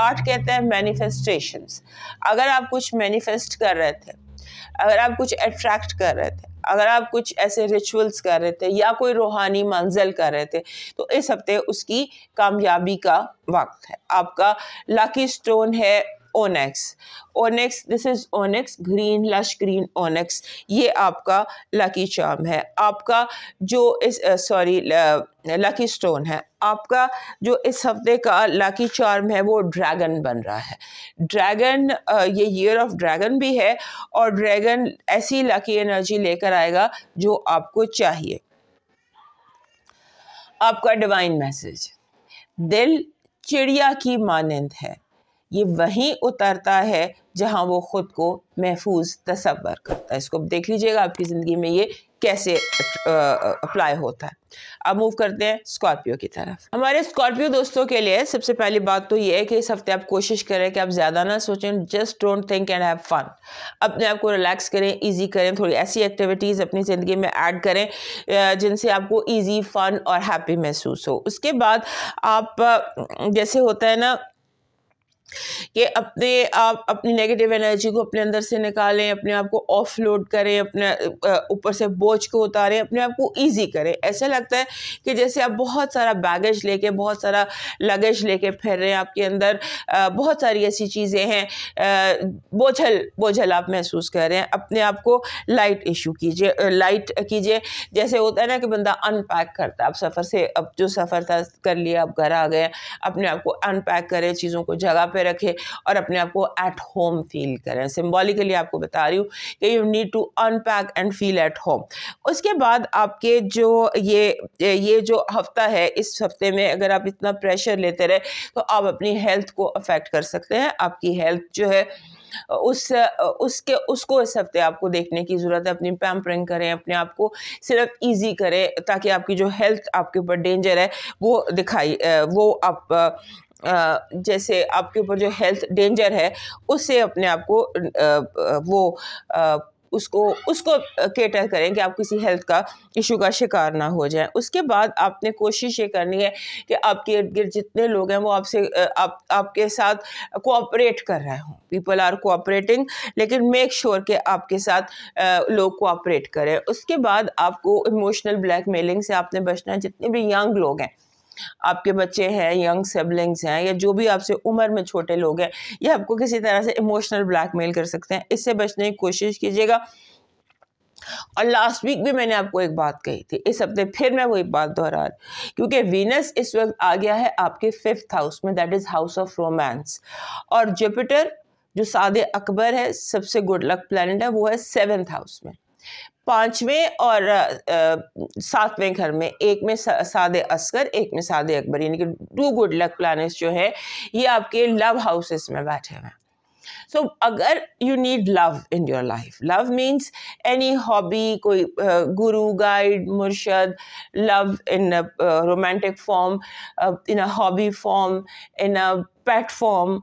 आठ कहता है मैनिफेस्टेशन अगर आप कुछ मैनिफेस्ट कर रहे थे अगर आप कुछ अट्रैक्ट कर रहे थे अगर आप कुछ ऐसे रिचुअल्स कर रहे थे या कोई रूहानी मंजिल कर रहे थे तो इस हफ्ते उसकी कामयाबी का वक्त है आपका लकी स्टोन है onyx onyx this is onyx green lush green onyx ये आपका लकी चाम है आपका जो इस सॉरी लकी स्टोन है आपका जो इस हफ्ते का लकी चार्म है वो ड्रैगन बन रहा है ड्रैगन ये ईयर ऑफ ड्रैगन भी है और ड्रैगन ऐसी लकी एनर्जी लेकर आएगा जो आपको चाहिए आपका डिवाइन मैसेज दिल चिड़िया की मानंद है ये वहीं उतरता है जहां वो ख़ुद को महफूज तस्वर करता है इसको देख लीजिएगा आपकी ज़िंदगी में ये कैसे अप्लाई होता है अब मूव करते हैं स्कॉर्पियो की तरफ हमारे स्कॉर्पियो दोस्तों के लिए सबसे पहली बात तो ये है कि इस हफ्ते आप कोशिश करें कि आप ज़्यादा ना सोचें just don't think and have fun अपने आप को रिलैक्स करें इजी करें थोड़ी ऐसी एक्टिविटीज़ अपनी ज़िंदगी में ऐड करें जिनसे आपको ईजी फन और हैप्पी महसूस हो उसके बाद आप जैसे होता है ना कि अपने आप अपनी नेगेटिव एनर्जी को अपने अंदर से निकालें अपने आप को ऑफ लोड करें अपने ऊपर से बोझ को उतारें अपने आप को ईजी करें ऐसा लगता है कि जैसे आप बहुत सारा बैगेज लेके बहुत सारा लगेज लेके फिर रहे हैं आपके अंदर बहुत सारी ऐसी चीज़ें हैं बोझल बोझल आप महसूस कर रहे हैं अपने आप को लाइट इशू कीजिए लाइट कीजिए जैसे होता है ना कि बंदा अनपैक करता है आप सफ़र से अब जो सफ़र था कर लिया आप घर आ गए अपने आप को अनपैक करें चीज़ों को जगह पर में रखें और अपने आप को एट होम फील करें सिम्बॉलिकली आपको बता रही हूँ कि you need to unpack and feel at home उसके बाद आपके जो ये ये जो हफ्ता है इस हफ्ते में अगर आप इतना प्रेशर लेते रहे तो आप अपनी हेल्थ को अफेक्ट कर सकते हैं आपकी हेल्थ जो है उस उसके उसको इस हफ्ते आपको देखने की ज़रूरत है अपनी पैम्परिंग करें अपने आप को सिर्फ इजी करें ताकि आपकी जो हेल्थ आपके ऊपर डेंजर है वो दिखाई वो आप जैसे आपके ऊपर जो हेल्थ डेंजर है उससे अपने आप को वो उसको उसको केटर करें कि आप किसी हेल्थ का इशू का शिकार ना हो जाए उसके बाद आपने कोशिश ये करनी है कि आपके इर्द गिर्द जितने लोग हैं वो आपसे आप आपके साथ कोऑपरेट कर रहे हों पीपल आर कोऑपरेटिंग लेकिन मेक श्योर sure कि आपके साथ लोग कोऑपरेट करें उसके बाद आपको इमोशनल ब्लैकमेलिंग से आपने बचना है जितने भी यंग लोग हैं आपके बच्चे हैं यंग सिबलिंग्स हैं या जो भी आपसे उम्र में छोटे लोग हैं ये आपको किसी तरह से इमोशनल ब्लैकमेल कर सकते हैं इससे बचने की कोशिश कीजिएगा और लास्ट वीक भी मैंने आपको एक बात कही थी इस हफ्ते फिर मैं वही बात दोहरा रही क्योंकि वीनस इस वक्त आ गया है आपके फिफ्थ हाउस में that is house of romance और जुपिटर जो सादे अकबर है सबसे गुड लक प्लैनेट है वो है सेवेंथ हाउस में पांचवें और सातवें घर में एक में सादे असगर एक में सादे अकबर यानी कि टू गुड लक प्लानिट्स जो है ये आपके लव हाउसेस में बैठे हुए हैं सो so, अगर you need love in your life love means any hobby कोई गुरु गाइड मुर्शद love in romantic form in a hobby form in a pet form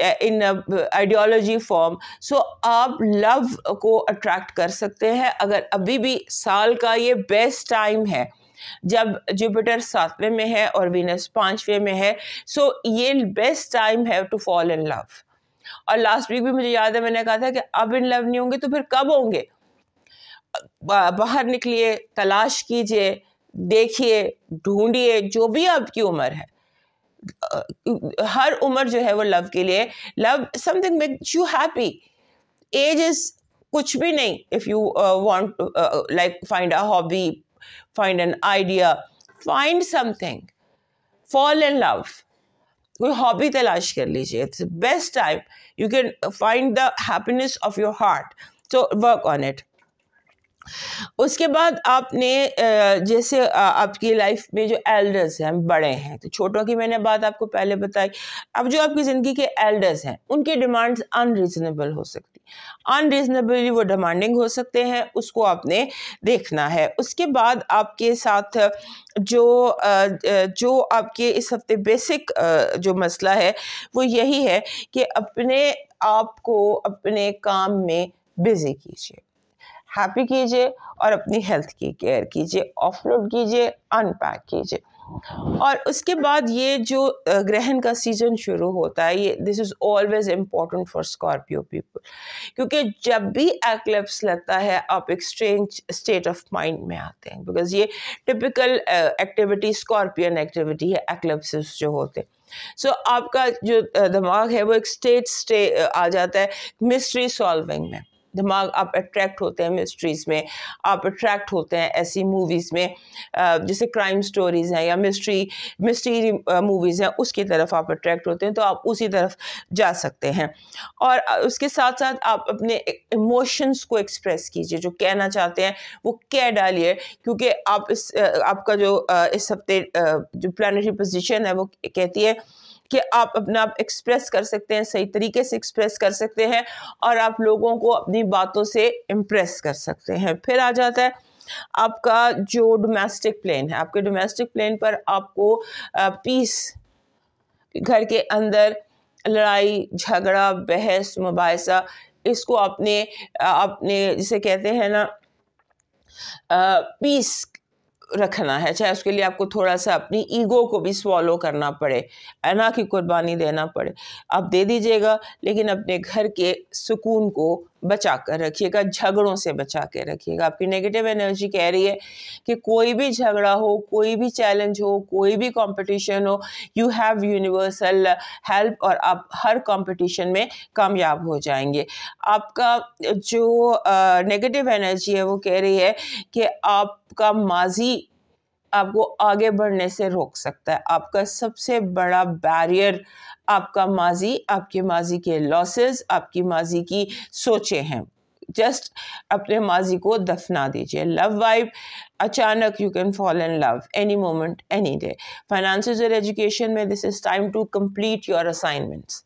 in ideology form so आप love को attract कर सकते हैं अगर अभी भी साल का ये बेस्ट टाइम है जब जुपिटर सातवें में है और वीनस पाँचवें में है सो so ये बेस्ट टाइम है टू फॉल इन लव और लास्ट वीक भी मुझे याद है मैंने कहा था कि अब इन लव नहीं होंगे तो फिर कब होंगे बाहर निकलिए तलाश कीजिए देखिए ढूंढिए जो भी आपकी उम्र है हर उम्र जो है वो लव के लिए love something makes you happy age is कुछ भी नहीं if you want like find a hobby find an idea find something fall in love कोई हॉबी तलाश कर लीजिए it's best time you can find the happiness of your heart so work on it उसके बाद आपने जैसे आपकी life में जो एल्डर्स हैं बड़े हैं तो छोटों की मैंने बात आपको पहले बताई अब जो आपकी ज़िंदगी के एल्डर्स हैं उनके डिमांड्स अनरीजनेबल हो सकती अनरीजनेबली वो डिमांडिंग हो सकते हैं उसको आपने देखना है उसके बाद आपके साथ जो जो आपके इस हफ्ते बेसिक जो मसला है वो यही है कि अपने आप को अपने काम में बिज़ी कीजिए हैप्पी कीजिए और अपनी हेल्थ की केयर कीजिए ऑफलोड कीजिए अनपैक कीजिए और उसके बाद ये जो ग्रहण का सीजन शुरू होता है ये this is always important for Scorpio people क्योंकि जब भी एक्लिप्स लगता है आप एक स्ट्रेंज स्टेट ऑफ माइंड में आते हैं बिकॉज ये टिपिकल एक्टिविटी स्कॉर्पियन एक्टिविटी है एक्लिप्स जो होते हैं सो so, आपका जो दिमाग है वो एक स्टेट स्टे आ जाता है मिस्ट्री सॉल्विंग में दिमाग आप अट्रैक्ट होते हैं मिस्ट्रीज़ में आप अट्रैक्ट होते हैं ऐसी मूवीज़ में जैसे क्राइम स्टोरीज़ हैं या मिस्ट्री मिस्ट्री मूवीज़ हैं उसकी तरफ आप अट्रैक्ट होते हैं तो आप उसी तरफ जा सकते हैं और उसके साथ साथ आप अपने इमोशंस को एक्सप्रेस कीजिए जो कहना चाहते हैं वो कह डालिए क्योंकि आप इस आपका जो इस हफ्ते जो प्लानटरी पोजिशन है वो कहती है कि आप अपना आप एक्सप्रेस कर सकते हैं सही तरीके से एक्सप्रेस कर सकते हैं और आप लोगों को अपनी बातों से इम्प्रेस कर सकते हैं फिर आ जाता है आपका जो डोमेस्टिक प्लेन है आपके डोमेस्टिक प्लेन पर आपको पीस घर के अंदर लड़ाई झगड़ा बहस मुबासा इसको आपने आपने जिसे कहते हैं ना पीस रखना है चाहे उसके लिए आपको थोड़ा सा अपनी ईगो को भी स्वॉलो करना पड़े अना की कुर्बानी देना पड़े आप दे दीजिएगा लेकिन अपने घर के सुकून को बचा कर रखिएगा झगड़ों से बचा के रखिएगा आपकी नेगेटिव एनर्जी कह रही है कि कोई भी झगड़ा हो कोई भी चैलेंज हो कोई भी कंपटीशन हो यू हैव यूनिवर्सल हेल्प और आप हर कंपटीशन में कामयाब हो जाएंगे आपका जो नेगेटिव एनर्जी है वो कह रही है कि आपका माजी आपको आगे बढ़ने से रोक सकता है आपका सबसे बड़ा बैरियर आपका माजी आपके माजी के लॉसेस आपकी माजी की सोचें हैं जस्ट अपने माजी को दफना दीजिए लव वाइफ अचानक you can fall in love any moment any day finance और एजुकेशन में this is time to complete your assignments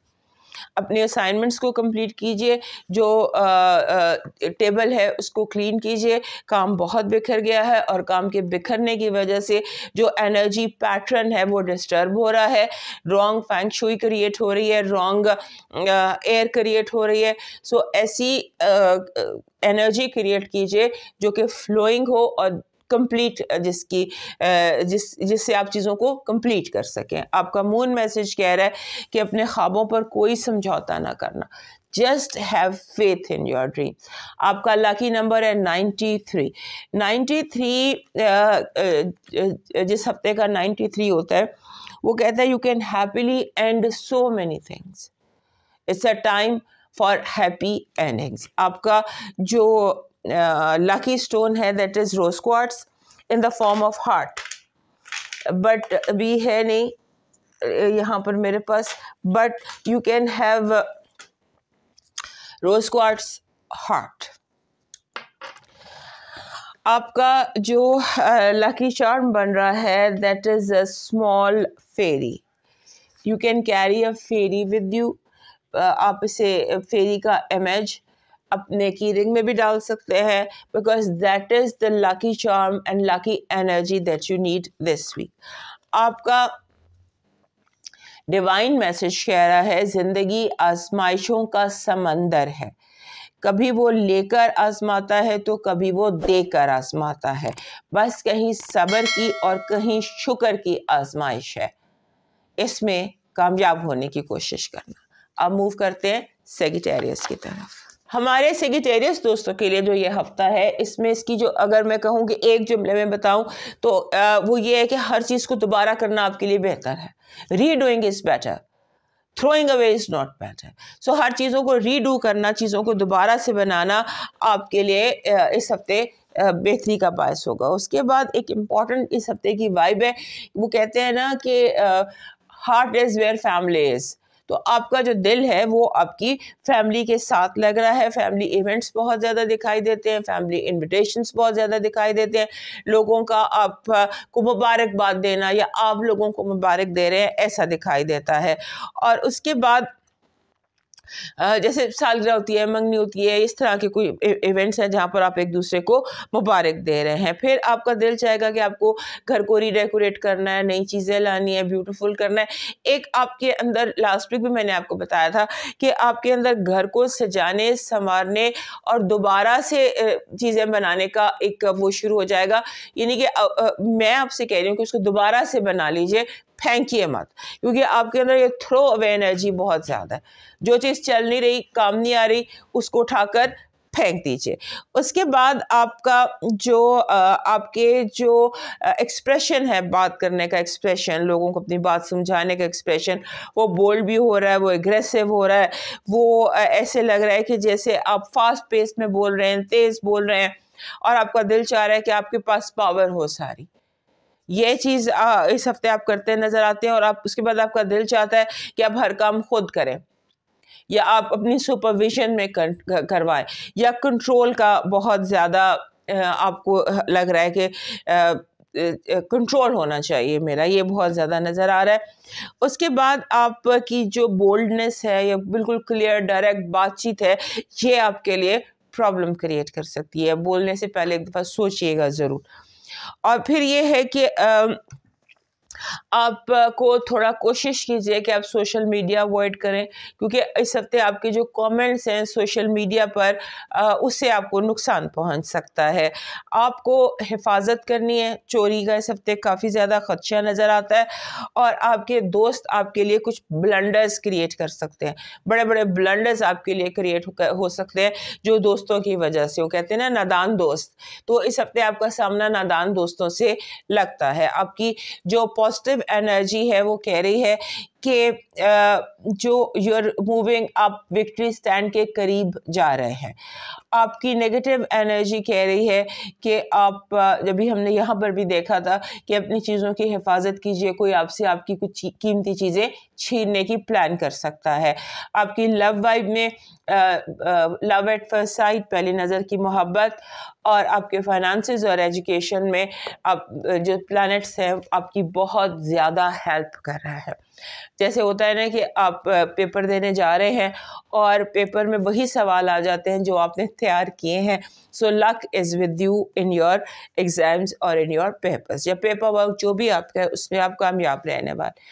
अपने असाइनमेंट्स को कंप्लीट कीजिए जो आ, आ, टेबल है उसको क्लीन कीजिए काम बहुत बिखर गया है और काम के बिखरने की वजह से जो एनर्जी पैटर्न है वो डिस्टर्ब हो रहा है रॉन्ग फैंक शुई क्रिएट हो रही है रॉन्ग एयर क्रिएट हो रही है सो ऐसी एनर्जी क्रिएट कीजिए जो कि फ्लोइंग हो और कंप्लीट जिसकी जिस जिससे आप चीज़ों को कंप्लीट कर सकें आपका मून मैसेज कह रहा है कि अपने ख्वाबों पर कोई समझौता ना करना just have faith in your dream आपका लकी नंबर है नाइन्टी थ्री नाइन्टी थ्री जिस हफ्ते का नाइन्टी थ्री होता है वो कहता है you can happily and so many things it's a time for happy endings आपका जो lucky stone है that is rose quartz in the form of heart but भी है नहीं यहाँ पर मेरे पास but you can have rose quartz heart आपका जो लकी चार्म बन रहा है that is a small fairy you can carry a fairy with you आप इसे फेरी का इमेज अपने की रिंग में भी डाल सकते हैं because that is the lucky charm and lucky energy that you need this week आपका डिवाइन मैसेज कह रहा है ज़िंदगी आजमाइशों का समंदर है कभी वो लेकर आजमाता है तो कभी वो देकर आजमाता है बस कहीं सब्र की और कहीं शुक्र की आजमाइश है इसमें कामयाब होने की कोशिश करना अब मूव करते हैं सेगिटेरियस की तरफ हमारे सेगिटेरियस दोस्तों के लिए जो ये हफ्ता है इसमें इसकी जो अगर मैं कहूँ कि एक जुमले में बताऊँ तो आ, वो ये है कि हर चीज़ को दोबारा करना आपके लिए बेहतर है redoing is better throwing away is not better so हर चीज़ों को रीडू करना चीज़ों को दोबारा से बनाना आपके लिए इस हफ्ते बेहतरी का बायस होगा उसके बाद एक इम्पॉर्टेंट इस हफ्ते की वाइब है वो कहते हैं ना कि heart is where family is तो आपका जो दिल है वो आपकी फैमिली के साथ लग रहा है फैमिली इवेंट्स बहुत ज़्यादा दिखाई देते हैं फैमिली इन्विटेशंस बहुत ज़्यादा दिखाई देते हैं लोगों का आप को मुबारकबाद देना या आप लोगों को मुबारक दे रहे हैं ऐसा दिखाई देता है और उसके बाद जैसे सालगिरह होती है मंगनी होती है इस तरह के कोई इवेंट्स हैं जहाँ पर आप एक दूसरे को मुबारक दे रहे हैं फिर आपका दिल चाहेगा कि आपको घर को रीडेकोरेट करना है नई चीज़ें लानी है ब्यूटीफुल करना है एक आपके अंदर लास्ट वीक भी मैंने आपको बताया था कि आपके अंदर घर को सजाने संवारने और दोबारा से चीज़ें बनाने का एक वो शुरू हो जाएगा यानी कि मैं आपसे कह रही हूँ कि उसको दोबारा से बना लीजिए फेंकिए मत क्योंकि आपके अंदर ये थ्रो अवे एनर्जी बहुत ज़्यादा है जो चीज़ चल नहीं रही काम नहीं आ रही उसको उठाकर फेंक दीजिए उसके बाद आपका जो आपके जो एक्सप्रेशन है बात करने का एक्सप्रेशन लोगों को अपनी बात समझाने का एक्सप्रेशन वो बोल्ड भी हो रहा है वो एग्रेसिव हो रहा है वो ऐसे लग रहा है कि जैसे आप फास्ट पेस में बोल रहे हैं तेज़ बोल रहे हैं और आपका दिल चाह रहा है कि आपके पास पावर हो सारी ये चीज़ इस हफ्ते आप करते नज़र आते हैं और आप उसके बाद आपका दिल चाहता है कि आप हर काम खुद करें या आप अपनी सुपरविजन में कर, करवाएं या कंट्रोल का बहुत ज़्यादा आपको लग रहा है कि कंट्रोल होना चाहिए मेरा ये बहुत ज़्यादा नज़र आ रहा है उसके बाद आपकी जो बोल्डनेस है या बिल्कुल क्लियर डायरेक्ट बातचीत है ये आपके लिए प्रॉब्लम क्रिएट कर सकती है बोलने से पहले एक दफ़ा सोचिएगा ज़रूर और फिर ये है कि आप को थोड़ा कोशिश कीजिए कि आप सोशल मीडिया अवॉइड करें क्योंकि इस हफ्ते आपके जो कमेंट्स हैं सोशल मीडिया पर उससे आपको नुकसान पहुंच सकता है आपको हिफाजत करनी है चोरी का इस हफ्ते काफ़ी ज़्यादा खदशा नज़र आता है और आपके दोस्त आपके लिए कुछ ब्लंडर्स क्रिएट कर सकते हैं बड़े बड़े ब्लंडर्स आपके लिए क्रिएट हो सकते हैं जो दोस्तों की वजह से वो कहते हैं ना नादान दोस्त तो इस हफ्ते आपका सामना नादान दोस्तों से लगता है आपकी जो पॉजिटिव एनर्जी है वो कह रही है के जो आर मूविंग आप विक्ट्री स्टैंड के करीब जा रहे हैं आपकी नेगेटिव एनर्जी कह रही है कि आप जब भी हमने यहाँ पर भी देखा था कि अपनी चीज़ों की हिफाजत कीजिए कोई आपसे आपकी कुछ कीमती चीज़ें छीनने की प्लान कर सकता है आपकी लव वाइब में लव एट फर्स्ट साइड पहली नज़र की मोहब्बत और आपके फाइनेंस और एजुकेशन में आप जो प्लानट्स हैं आपकी बहुत ज़्यादा हेल्प कर रहा है जैसे होता है ना कि आप पेपर देने जा रहे हैं और पेपर में वही सवाल आ जाते हैं जो आपने तैयार किए हैं so luck is with you in your exams और इन योर पेपर्स या पेपर वर्क जो भी आपका है उसमें आप कामयाब रहने वाले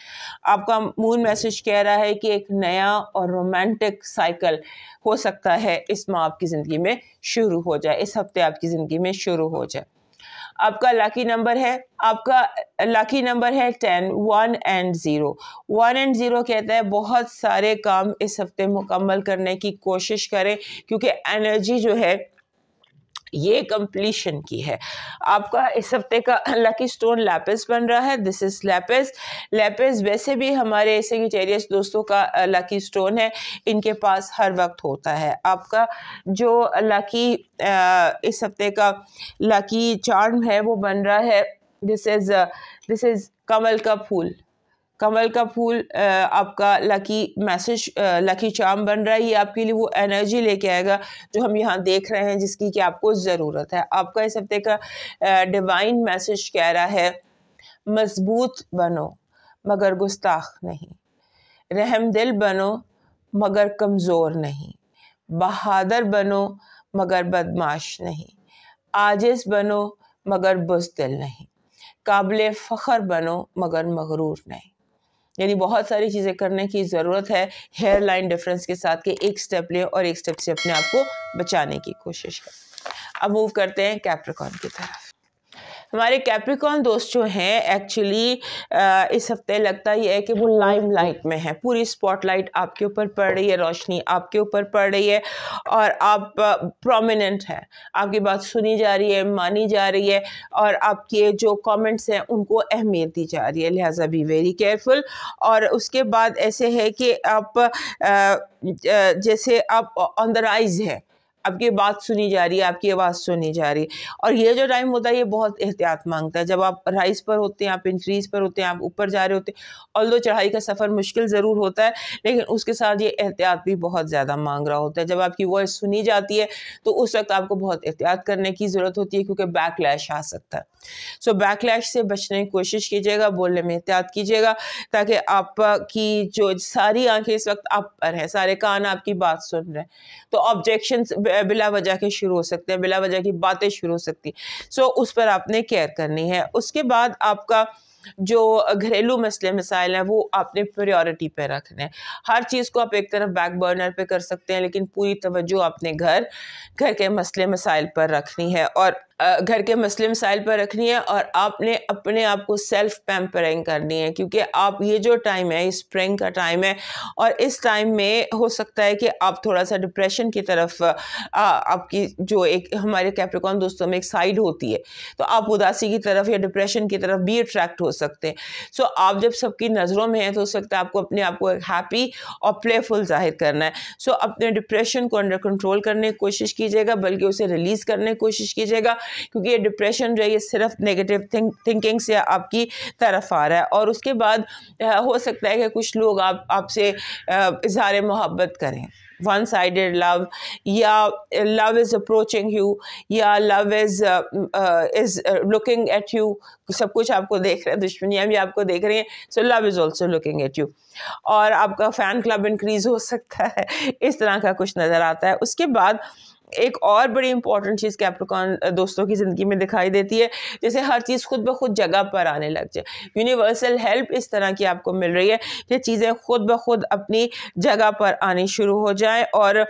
आपका मून मैसेज कह रहा है कि एक नया और रोमांटिक साइकिल हो सकता है इस माह आपकी ज़िंदगी में शुरू हो जाए इस हफ्ते आपकी ज़िंदगी में शुरू हो जाए आपका लकी नंबर है आपका लकी नंबर है ten one and zero one and zero कहता है बहुत सारे काम इस हफ्ते मुकम्मल करने की कोशिश करें क्योंकि एनर्जी जो है ये कंप्लीशन की है आपका इस हफ्ते का लकी स्टोन लैपिस बन रहा है दिस इज लैपिस लैपिस वैसे भी हमारे ऐसे सेगिटेरियस दोस्तों का लकी स्टोन है इनके पास हर वक्त होता है आपका जो लकी इस हफ्ते का लकी चार्म है वो बन रहा है दिस इज़ दिस इज़ कमल का फूल कमल का फूल आपका लकी मैसेज लकी चाम बन रहा है ये आपके लिए वो एनर्जी लेके आएगा जो हम यहाँ देख रहे हैं जिसकी कि आपको ज़रूरत है आपका इस हफ्ते का डिवाइन मैसेज कह रहा है मजबूत बनो मगर गुस्ताख नहीं रहम दिल बनो मगर कमज़ोर नहीं बहादुर बनो मगर बदमाश नहीं आजिज बनो मगर बुजदिल नहीं काबिल फ़ख्र बनो मगर मगरूर नहीं यानी बहुत सारी चीज़ें करने की ज़रूरत है हेयर लाइन डिफरेंस के साथ के एक स्टेप लें और एक स्टेप से अपने आप को बचाने की कोशिश करें अब मूव करते हैं कैप्रिकॉन की तरफ हमारे कैप्रिकॉन दोस्त जो हैं एक्चुअली इस हफ्ते लगता ही है कि वो लाइम लाइट में है पूरी स्पॉटलाइट आपके ऊपर पड़ रही है रोशनी आपके ऊपर पड़ रही है और आप प्रोमिनेंट हैं आपकी बात सुनी जा रही है मानी जा रही है और आपके जो कमेंट्स हैं उनको अहमियत दी जा रही है लिहाजा भी वेरी केयरफुल और उसके बाद ऐसे है कि आप आ, जैसे आप ऑन द राइज है आपकी बात सुनी जा रही है आपकी आवाज़ सुनी जा रही है और ये जो टाइम होता है ये बहुत एहतियात मांगता है जब आप राइस पर होते हैं आप इंक्रीज़ पर होते हैं आप ऊपर जा रहे होते हैं ऑल चढ़ाई का सफ़र मुश्किल ज़रूर होता है लेकिन उसके साथ ये एहतियात भी बहुत ज़्यादा मांग रहा होता है जब आपकी वॉइस सुनी जाती है तो उस वक्त आपको बहुत एहतियात करने की ज़रूरत होती है क्योंकि बैकलैश आ सकता है सो so, बैकलैश से बचने की कोशिश कीजिएगा बोलने में एहतियात कीजिएगा ताकि आपकी जो सारी आंखें इस वक्त आप पर हैं सारे कान आपकी बात सुन रहे हैं तो ऑब्जेक्शन है बिला वजह के शुरू हो सकते हैं बिला वजह की बातें शुरू हो सकती हैं सो so, उस पर आपने केयर करनी है उसके बाद आपका जो घरेलू मसले मसाइल हैं वो आपने प्रायोरिटी पे रखना है हर चीज़ को आप एक तरफ बैक बर्नर पे कर सकते हैं लेकिन पूरी तवज्जो आपने घर घर के मसले मसाइल पर रखनी है और घर के मुस्लिम साइल पर रखनी है और आपने अपने आप को सेल्फ पैम्परिंग करनी है क्योंकि आप ये जो टाइम है स्प्रिंग का टाइम है और इस टाइम में हो सकता है कि आप थोड़ा सा डिप्रेशन की तरफ आ, आपकी जो एक हमारे कैप्रिकॉन दोस्तों में एक साइड होती है तो आप उदासी की तरफ या डिप्रेशन की तरफ भी अट्रैक्ट हो सकते हैं सो आप जब सबकी नज़रों में हैं तो हो सकता है आपको अपने आप को एक हैप्पी और प्लेफुल जाहिर करना है सो अपने डिप्रेशन को अंडर कंट्रोल करने की कोशिश कीजिएगा बल्कि उसे रिलीज़ करने की कोशिश कीजिएगा क्योंकि ये डिप्रेशन जो है ये सिर्फ नेगेटिव थिंक थिंकिंग से आपकी तरफ आ रहा है और उसके बाद हो सकता है कि कुछ लोग आप आपसे इजहार मोहब्बत करें वन साइड लव या लव इज़ अप्रोचिंग यू या love is is looking at you सब कुछ आपको देख रहे हैं दुश्मनियाँ भी आपको देख रही हैं so love is also looking at you और आपका फ़ैन क्लब इंक्रीज़ हो सकता है इस तरह का कुछ नज़र आता है उसके बाद एक और बड़ी इंपॉर्टेंट चीज़ कैप्रिकॉन दोस्तों की ज़िंदगी में दिखाई देती है जैसे हर चीज़ खुद ब खुद जगह पर आने लग जाए यूनिवर्सल हेल्प इस तरह की आपको मिल रही है कि चीज़ें खुद ब खुद अपनी जगह पर आनी शुरू हो जाए और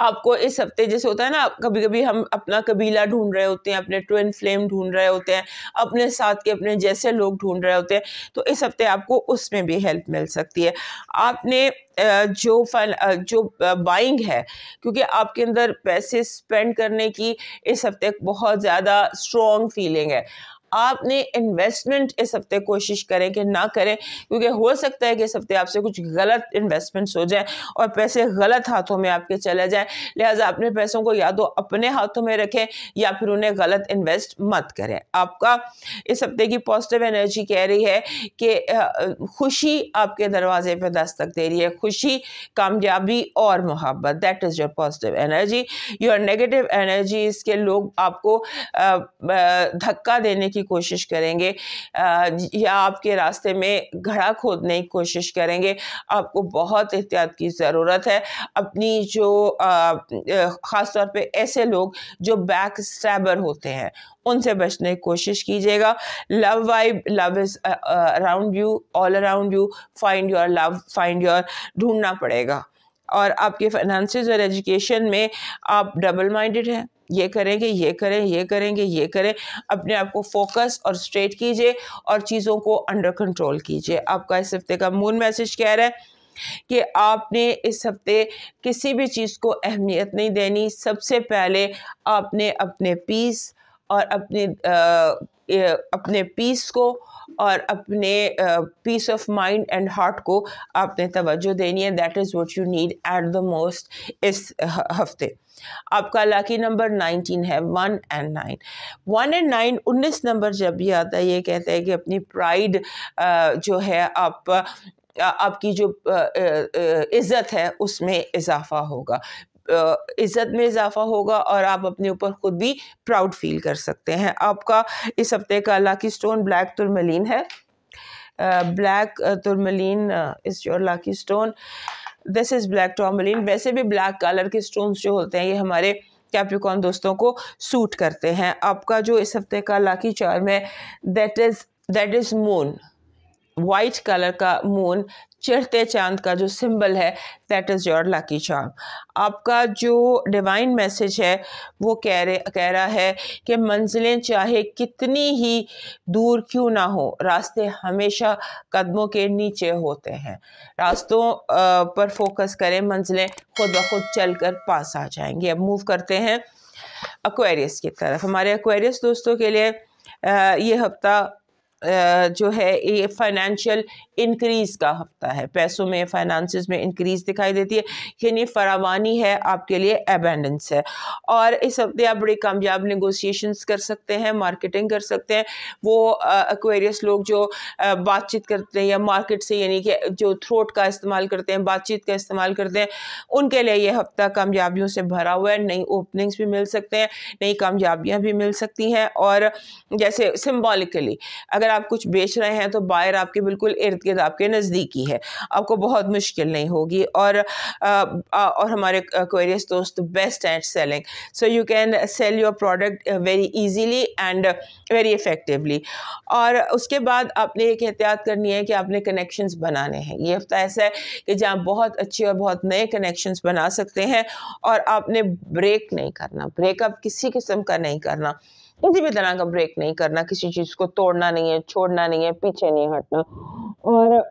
आपको इस हफ्ते जैसे होता है ना कभी कभी हम अपना कबीला ढूंढ रहे होते हैं अपने ट्विन फ्लेम ढूंढ रहे होते हैं अपने साथ के अपने जैसे लोग ढूंढ रहे होते हैं तो इस हफ्ते आपको उसमें भी हेल्प मिल सकती है आपने जो फन जो बाइंग है क्योंकि आपके अंदर पैसे स्पेंड करने की इस हफ्ते बहुत ज़्यादा स्ट्रॉन्ग फीलिंग है आपने इन्वेस्टमेंट इस हफ्ते कोशिश करें कि ना करें क्योंकि हो सकता है कि इस हफ्ते आपसे कुछ गलत इन्वेस्टमेंट्स हो जाए और पैसे गलत हाथों में आपके चले जाएं लिहाजा अपने पैसों को या तो अपने हाथों में रखें या फिर उन्हें गलत इन्वेस्ट मत करें आपका इस हफ्ते की पॉजिटिव एनर्जी कह रही है कि खुशी आपके दरवाजे पर दस्तक दे रही है खुशी कामयाबी और मोहब्बत that is your positive energy your negative energy इसके लोग आपको धक्का देने की की कोशिश करेंगे या आपके रास्ते में घड़ा खोदने की कोशिश करेंगे आपको बहुत एहतियात की ज़रूरत है अपनी जो ख़ास तौर पे ऐसे लोग जो बैक स्टैबर होते हैं उनसे बचने की कोशिश कीजिएगा love vibe love is around you all around you find your love find your ढूंढना पड़ेगा और आपके फाइनेंसिस और एजुकेशन में आप डबल माइंडेड हैं ये करेंगे ये करें ये करेंगे ये करें अपने आप को फोकस और स्ट्रेट कीजिए और चीज़ों को अंडर कंट्रोल कीजिए आपका इस हफ्ते का मून मैसेज कह रहा है कि आपने इस हफ्ते किसी भी चीज़ को अहमियत नहीं देनी सबसे पहले आपने अपने पीस और अपने आ, अपने पीस को और अपने peace of mind and heart को आपने तवज्जो देनी है that is what you need at the most इस हफ्ते आपका लाकी नंबर नाइनटीन है one and nine one and nine उन्नीस नंबर जब भी आता है ये कहता है कि अपनी प्राइड जो है आप आपकी जो इज़्ज़त है उसमें इजाफा होगा इज़्ज़त में इजाफा होगा और आप अपने ऊपर ख़ुद भी प्राउड फील कर सकते हैं आपका इस हफ्ते का लाकी स्टोन ब्लैक तुरमलिन है black tourmaline is your lucky stone this is black tourmaline वैसे भी ब्लैक कलर के स्टोन्स जो होते हैं ये हमारे कैप्रिकॉन दोस्तों को सूट करते हैं आपका जो इस हफ्ते का लाकी चार्म है that is that is moon white colour का मून चढ़ते चांद का जो सिंबल है दैट इज़ योर लकी चार आपका जो डिवाइन मैसेज है वो कह रहे कह रहा है कि मंजिलें चाहे कितनी ही दूर क्यों ना हो रास्ते हमेशा कदमों के नीचे होते हैं रास्तों पर फोकस करें मंजिलें खुद ब खुद चल कर पास आ जाएंगी अब मूव करते हैं एक्वेरियस की तरफ हमारे एक्वेरियस दोस्तों के लिए ये हफ्ता जो है ये फाइनेंशियल इंक्रीज़ का हफ्ता है पैसों में फाइनेंस में इंक्रीज़ दिखाई देती है यानी फरावानी है आपके लिए एबेंडेंस है और इस हफ्ते आप बड़े कामयाब नेगोशिएशंस कर सकते हैं मार्केटिंग कर सकते हैं वो एक्वेरियस लोग जो बातचीत करते हैं या मार्केट से यानी कि जो थ्रोट का इस्तेमाल करते हैं बातचीत का इस्तेमाल करते हैं उनके लिए यह हफ्ता कामयाबियों से भरा हुआ है नई ओपनिंग्स भी मिल सकते हैं नई कामयाबियाँ भी मिल सकती हैं और जैसे सिम्बॉलिकली अगर आप कुछ बेच रहे हैं तो बायर आपके बिल्कुल इर्द गिर्द आपके नज़दीकी है आपको बहुत मुश्किल नहीं होगी और आ, आ, और हमारे क्वेरियस दोस्त best at selling so you can sell your product very easily and very effectively और उसके बाद आपने एक एहतियात करनी है कि आपने कनेक्शन बनाने हैं ये हफ्ता ऐसा है कि जहाँ बहुत अच्छे और बहुत नए कनेक्शंस बना सकते हैं और आपने ब्रेक नहीं करना ब्रेकअप किसी किस्म का नहीं करना किसी भी तरह का ब्रेक नहीं करना किसी चीज़ को तोड़ना नहीं है छोड़ना नहीं है पीछे नहीं हटना और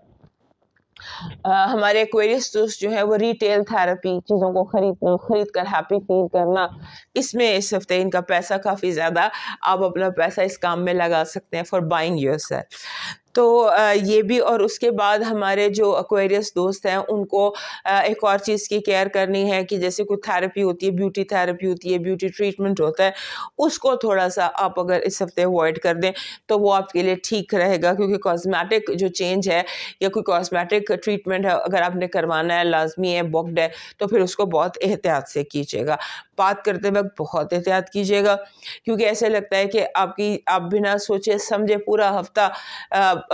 आ, हमारे एक्वेरियस दोस्त जो है वो रिटेल थेरेपी चीज़ों को खरीदना खरीद कर हैप्पी फील करना इसमें इस हफ्ते इनका पैसा काफ़ी ज़्यादा आप अपना पैसा इस काम में लगा सकते हैं फॉर बाइंग योर सेल्फ तो ये भी और उसके बाद हमारे जो अक्वेरियस दोस्त हैं उनको एक और चीज़ की केयर करनी है कि जैसे कोई थेरेपी होती है ब्यूटी थेरेपी होती है ब्यूटी ट्रीटमेंट होता है उसको थोड़ा सा आप अगर इस हफ्ते अवॉइड कर दें तो वो आपके लिए ठीक रहेगा क्योंकि कॉस्मेटिक जो चेंज है या कोई कॉस्मेटिक ट्रीटमेंट है अगर आपने करवाना है लाजमी है बॉक्ड है तो फिर उसको बहुत एहतियात से कीजिएगा बात करते वक्त बहुत एहतियात कीजिएगा क्योंकि ऐसे लगता है कि आपकी आप बिना सोचे समझे पूरा हफ्ता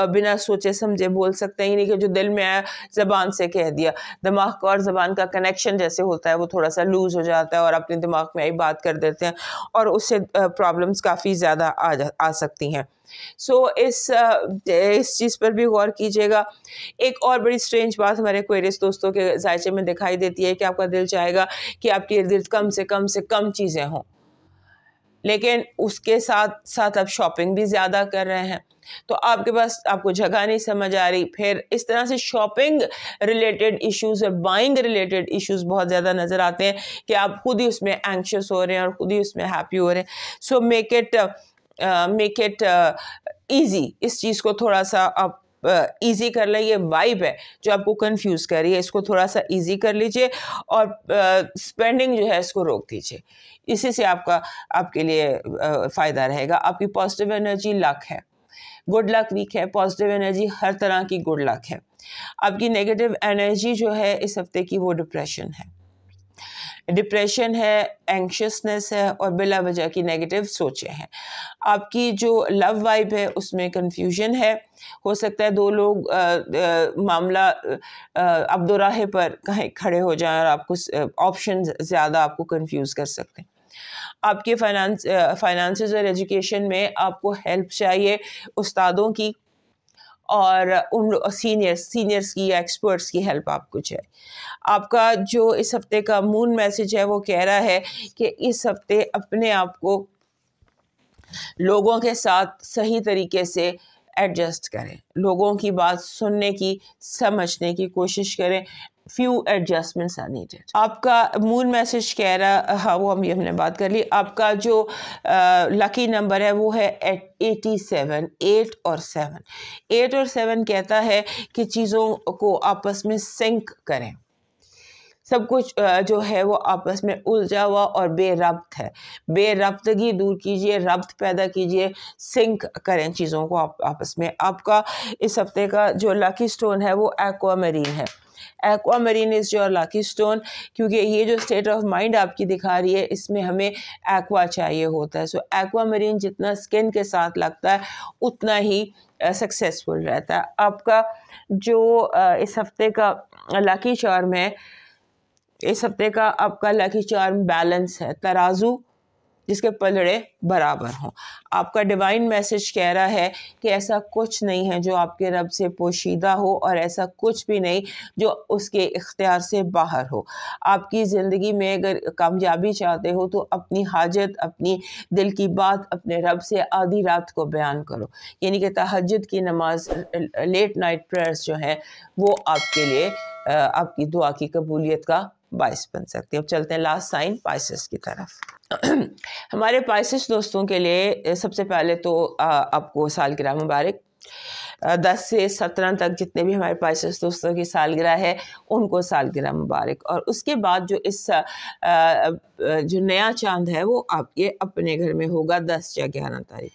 बिना सोचे समझे बोल सकते हैं नहीं कि जो दिल में आया ज़बान से कह दिया दिमाग का और ज़बान का कनेक्शन जैसे होता है वो थोड़ा सा लूज़ हो जाता है और अपने दिमाग में आई बात कर देते हैं और उससे प्रॉब्लम्स काफ़ी ज़्यादा आ जा आ सकती हैं सो so, इस इस चीज़ पर भी गौर कीजिएगा एक और बड़ी स्ट्रेंज बात हमारे क्वेरिस दोस्तों के जायचे में दिखाई देती है कि आपका दिल चाहेगा कि आपके इर्द गिर्द कम से कम से कम चीज़ें हों लेकिन उसके साथ साथ आप शॉपिंग भी ज़्यादा कर रहे हैं तो आपके पास आपको जगह नहीं समझ आ रही फिर इस तरह से शॉपिंग रिलेटेड इश्यूज और बाइंग रिलेटेड इश्यूज बहुत ज़्यादा नज़र आते हैं कि आप खुद ही उसमें एंक्शस हो रहे हैं और खुद ही उसमें हैप्पी हो रहे हैं so make it make it easy इस चीज़ को थोड़ा सा आप ईजी कर लें ये वाइब है जो आपको कन्फ्यूज कर रही है इसको थोड़ा सा ईजी कर लीजिए और स्पेंडिंग जो है इसको रोक दीजिए इसी से आपका आपके लिए फ़ायदा रहेगा आपकी पॉजिटिव एनर्जी लक है गुड लक वीक है पॉजिटिव एनर्जी हर तरह की गुड लक है आपकी नेगेटिव एनर्जी जो है इस हफ्ते की वो डिप्रेशन है डिप्रेशन है एंक्शसनेस है और बिला वजह की नेगेटिव सोचें हैं आपकी जो लव वाइब है उसमें कन्फ्यूजन है हो सकता है दो लोग आ, आ, मामला अब दो राहे पर कहीं खड़े हो जाएं और आपको ऑप्शन ज़्यादा आपको कन्फ्यूज़ कर सकते हैं आपके फाइनेंस फाइनेंसेस और एजुकेशन में आपको हेल्प चाहिए उस्तादों की और उन सीनियर्स सीनियर्स की या एक्सपर्ट्स की हेल्प आपको चाहिए आपका जो इस हफ्ते का मून मैसेज है वो कह रहा है कि इस हफ्ते अपने आप को लोगों के साथ सही तरीके से एडजस्ट करें लोगों की बात सुनने की समझने की कोशिश करें फ्यू एडजस्टमेंट्स आर नीडेड आपका मून मैसेज कह रहा हाँ वो हम हमने बात कर ली आपका जो लकी नंबर है वो है एट एटी सेवन एट और सेवन एट और सेवन कहता है कि चीज़ों को आपस में सिंक करें सब कुछ जो है वो आपस में उलझा हुआ और बेरब्त है बेरब्तगी दूर कीजिए रब्त पैदा कीजिए सिंक करें चीज़ों को आप, आपस में आपका इस हफ्ते का जो लकी स्टोन है वो एक्वामेरीन है aqua is your lucky stone क्योंकि ये जो स्टेट ऑफ माइंड आपकी दिखा रही है इसमें हमें एक्वा चाहिए होता है सो एक्वा मरीन जितना स्किन के साथ लगता है उतना ही सक्सेसफुल रहता है आपका जो इस हफ्ते का लाकी चार्म है इस हफ्ते का आपका लकी चार्म बैलेंस है तराजू जिसके पलड़े बराबर हों आपका डिवाइन मैसेज कह रहा है कि ऐसा कुछ नहीं है जो आपके रब से पोशीदा हो और ऐसा कुछ भी नहीं जो उसके इख्तियार से बाहर हो आपकी ज़िंदगी में अगर कामयाबी चाहते हो तो अपनी हाजत अपनी दिल की बात अपने रब से आधी रात को बयान करो यानी कि तहजद की नमाज लेट नाइट प्रेयर्स जो हैं वो आपके लिए आपकी दुआ की कबूलियत का बाइस बन सकती है अब चलते हैं लास्ट साइन पाइसिस की तरफ [CLEARS THROAT] हमारे पाइसिस दोस्तों के लिए सबसे पहले तो आपको सालगिरह मुबारक दस से सत्रह तक जितने भी हमारे पास दोस्तों की सालगिरह है उनको सालगिरह मुबारक और उसके बाद जो इस जो नया चांद है वो आपके अपने घर में होगा दस या ग्यारह तारीख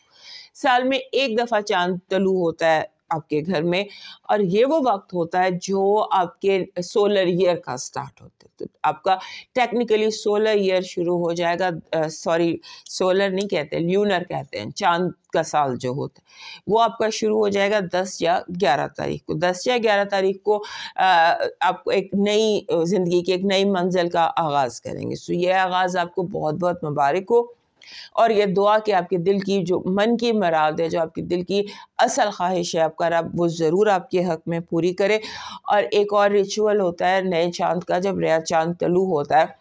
साल में एक दफ़ा चांद तलू होता है आपके घर में और ये वो वक्त होता है जो आपके सोलर ईयर का स्टार्ट होता है तो आपका टेक्निकली सोलर ईयर शुरू हो जाएगा सॉरी सोलर नहीं कहते ल्यूनर कहते हैं चांद का साल जो होता है वो आपका शुरू हो जाएगा दस या ग्यारह तारीख को दस या ग्यारह तारीख को आपको एक नई ज़िंदगी की एक नई मंजिल का आगाज़ करेंगे सो तो ये आगाज़ आपको बहुत बहुत मुबारक हो और ये दुआ कि आपके दिल की जो मन की मराद है जो आपके दिल की असल ख्वाहिश है आपका रब वो ज़रूर आपके हक़ में पूरी करे और एक और रिचुअल होता है नए चांद का जब नया चांद तलू होता है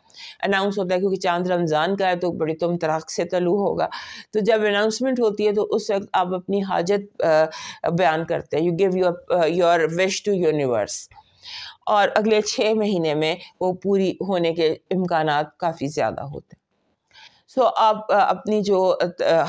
अनाउंस होता है क्योंकि चांद रमज़ान का है तो बड़ी तुम तरह से तलू होगा तो जब अनाउंसमेंट होती है तो उस वक्त आप अपनी हाजत बयान करते हैं you give your your wish to universe और अगले छः महीने में वो पूरी होने के इम्कान काफ़ी ज़्यादा होते हैं सो आप अपनी जो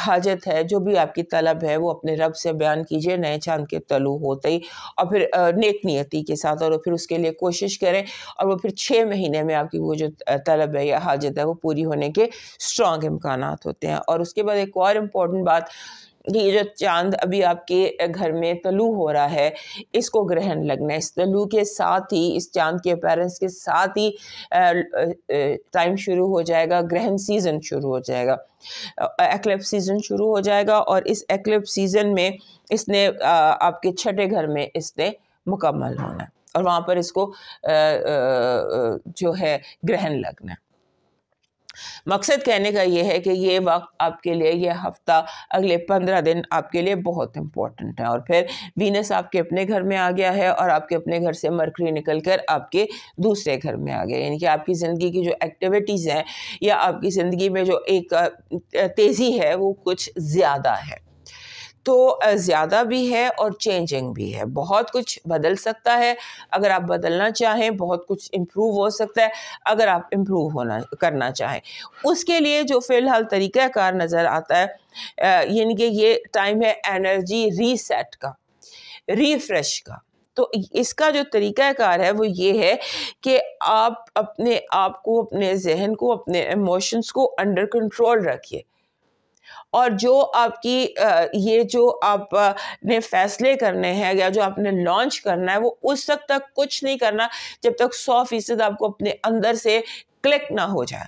हाजत है जो भी आपकी तलब है वो अपने रब से बयान कीजिए नए चांद के तलु होते ही और फिर नेक नियति के साथ और फिर उसके लिए कोशिश करें और वो फिर छः महीने में आपकी वो जो तलब है या हाजत है वो पूरी होने के स्ट्रॉन्ग इम्कान होते हैं और उसके बाद एक और इम्पॉर्टेंट बात ये जो चांद अभी आपके घर में तलु हो रहा है इसको ग्रहण लगना है इस तलु के साथ ही इस चांद के अपेरेंस के साथ ही टाइम शुरू हो जाएगा ग्रहण सीज़न शुरू हो जाएगा एक्लिप्स सीज़न शुरू हो जाएगा और इस एक्लिप्स सीज़न में इसने आपके छठे घर में इसने मुकम्मल होना है और वहाँ पर इसको जो है ग्रहण लगना है मकसद कहने का ये है कि ये वक्त आपके लिए यह हफ्ता अगले पंद्रह दिन आपके लिए बहुत इंपॉर्टेंट है और फिर वीनस आपके अपने घर में आ गया है और आपके अपने घर से मरकरी निकल कर आपके दूसरे घर में आ गया यानी कि आपकी ज़िंदगी की जो एक्टिविटीज़ हैं या आपकी ज़िंदगी में जो एक तेज़ी है वो कुछ ज़्यादा है तो ज़्यादा भी है और चेंजिंग भी है बहुत कुछ बदल सकता है अगर आप बदलना चाहें बहुत कुछ इम्प्रूव हो सकता है अगर आप इम्प्रूव होना करना चाहें उसके लिए जो फ़िलहाल तरीक़ाकार नज़र आता है यानी कि ये टाइम है एनर्जी रीसेट का रिफ्रेश का तो इसका जो तरीक़ाकार है वो ये है कि आप अपने आप को अपने जहन को अपने इमोशंस को अंडर कंट्रोल रखिए और जो आपकी ये जो आपने फैसले करने हैं या जो आपने लॉन्च करना है वो उस वक्त तक कुछ नहीं करना जब तक सौ फीसद आपको अपने अंदर से क्लिक ना हो जाए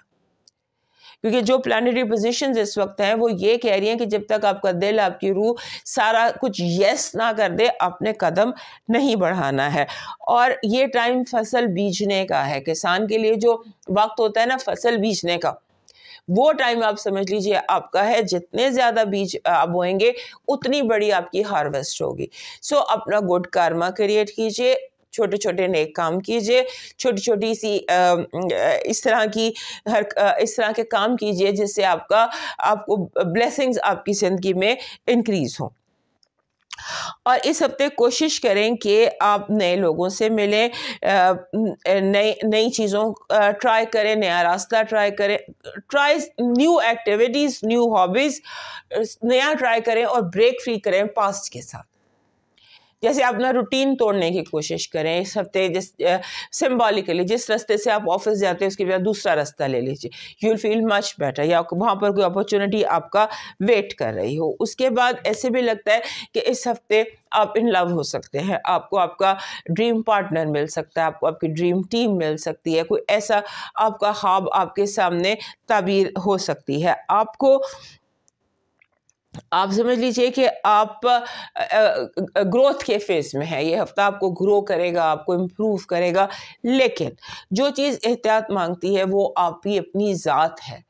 क्योंकि जो प्लानिटरी पोजिशन इस वक्त हैं वो ये कह रही हैं कि जब तक आपका दिल आपकी रूह सारा कुछ यस ना कर दे आपने कदम नहीं बढ़ाना है और ये टाइम फसल बीजने का है किसान के लिए जो वक्त होता है ना फसल बीजने का वो टाइम आप समझ लीजिए आपका है जितने ज़्यादा बीज आप बोएंगे उतनी बड़ी आपकी हार्वेस्ट होगी सो so, अपना गुड कारमा क्रिएट कीजिए छोटे छोटे नेक काम कीजिए छोटी छोटी सी इस तरह की हर इस तरह के काम कीजिए जिससे आपका आपको ब्लेसिंग्स आपकी ज़िंदगी में इंक्रीज़ हों और इस हफ्ते कोशिश करें कि आप नए लोगों से मिलें नई नई चीज़ों ट्राई करें नया रास्ता ट्राई करें try new activities new hobbies नया ट्राई करें और ब्रेक फ्री करें पास्ट के साथ जैसे अपना रूटीन तोड़ने की कोशिश करें इस हफ्ते जिस सिम्बॉलिकली जिस रास्ते से आप ऑफिस जाते हैं उसके बजाय दूसरा रास्ता ले लीजिए you will feel much better या वहाँ पर कोई अपॉर्चुनिटी आपका वेट कर रही हो उसके बाद ऐसे भी लगता है कि इस हफ्ते आप इन लव हो सकते हैं आपको आपका ड्रीम पार्टनर मिल सकता है आपको आपकी ड्रीम टीम मिल सकती है कोई ऐसा आपका ख्वाब आपके सामने ताबीर हो सकती है आपको आप समझ लीजिए कि आप ग्रोथ के फेज में है ये हफ्ता आपको ग्रो करेगा आपको इम्प्रूव करेगा लेकिन जो चीज़ एहतियात मांगती है वो आपकी अपनी ज़ात है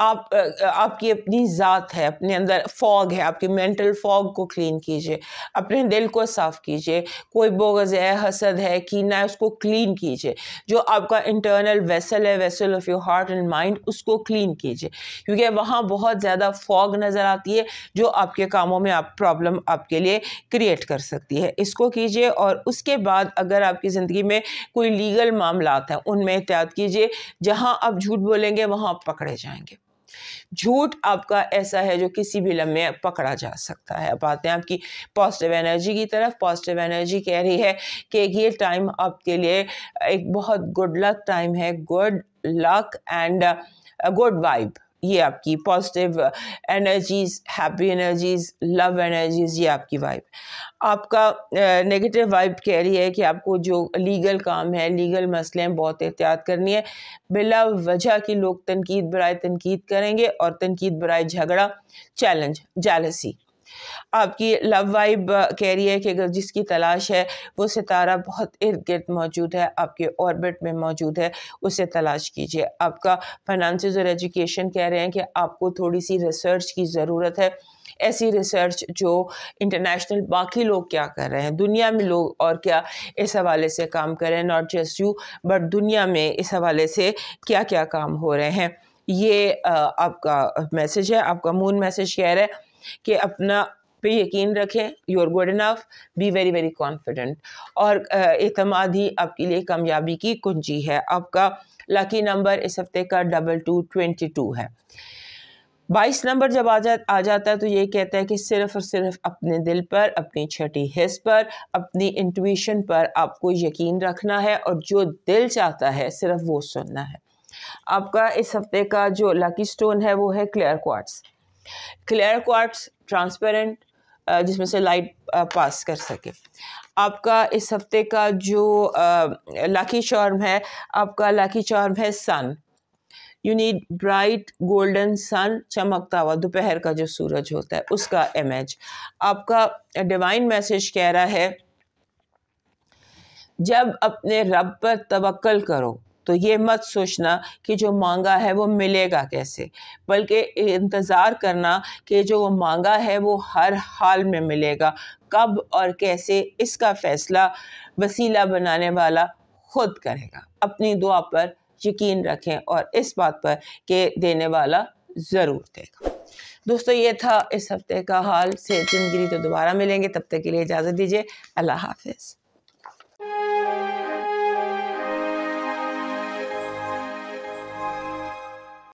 आप आपकी अपनी ज़ात है अपने अंदर फॉग है आपके मेंटल फॉग को क्लीन कीजिए अपने दिल को साफ़ कीजिए कोई बोगज़ है हसद है कीना है उसको क्लीन कीजिए जो आपका इंटरनल वेसल है vessel of your heart and mind उसको क्लीन कीजिए क्योंकि वहाँ बहुत ज़्यादा फॉग नज़र आती है जो आपके कामों में आप प्रॉब्लम आपके लिए क्रिएट कर सकती है इसको कीजिए और उसके बाद अगर आपकी ज़िंदगी में कोई लीगल मामला हैं उनमें एहतियात कीजिए जहाँ आप झूठ बोलेंगे वहाँ आप पकड़े जाएंगे झूठ आपका ऐसा है जो किसी भी लम्हे पकड़ा जा सकता है अब आते हैं आपकी पॉजिटिव एनर्जी की तरफ पॉजिटिव एनर्जी कह रही है कि ये टाइम आपके लिए एक बहुत गुड लक टाइम है good luck and good vibe ये आपकी positive energies happy energies love energies ये आपकी वाइब आपका नेगेटिव uh, वाइब कह रही है कि आपको जो लीगल काम है लीगल मसले हैं बहुत एहतियात करनी है बिला वजह की लोग तनकीद बरए तनकीद करेंगे और तनकीद बरए झगड़ा चैलेंज जालसी आपकी लव वाइब कह रही है कि अगर जिसकी तलाश है वो सितारा बहुत इर्द गिर्द मौजूद है आपके ऑर्बिट में मौजूद है उसे तलाश कीजिए आपका फाइनेंस और एजुकेशन कह रहे हैं कि आपको थोड़ी सी रिसर्च की ज़रूरत है ऐसी रिसर्च जो इंटरनेशनल बाकी लोग क्या कर रहे हैं दुनिया में लोग और क्या इस हवाले से काम कर रहे हैं नॉट जस्ट यू बट दुनिया में इस हवाले से क्या क्या काम हो रहे हैं ये आपका मैसेज है आपका मून मैसेज कह रहा है कि अपना पे यकीन रखें you are good enough be very very confident और अतमाद ही आपके लिए कामयाबी की कुंजी है आपका लकी नंबर इस हफ्ते का डबल टू ट्वेंटी टू है बाईस नंबर जब आ जा आ जाता है तो ये कहता है कि सिर्फ़ और सिर्फ अपने दिल पर अपनी छठी हिस्स पर अपनी इंटुशन पर आपको यकीन रखना है और जो दिल चाहता है सिर्फ वो सुनना है आपका इस हफ्ते का जो लकी स्टोन है वो है clear quartz clear quartz transparent जिसमें से लाइट पास uh, कर सके आपका इस हफ्ते का जो लाकी uh, चार्म है आपका लाकी चार्म है sun you need bright golden sun चमकता हुआ दोपहर का जो सूरज होता है उसका इमेज आपका डिवाइन मैसेज कह रहा है जब अपने रब पर तवक्ल करो तो ये मत सोचना कि जो मांगा है वो मिलेगा कैसे बल्कि इंतज़ार करना कि जो वो मांगा है वो हर हाल में मिलेगा कब और कैसे इसका फ़ैसला वसीला बनाने वाला खुद करेगा अपनी दुआ पर यकीन रखें और इस बात पर कि देने वाला ज़रूर देगा दोस्तों ये था इस हफ्ते का हाल से ज़िंदगी तो दोबारा मिलेंगे तब तक के लिए इजाज़त दीजिए अल्लाह हाफिज़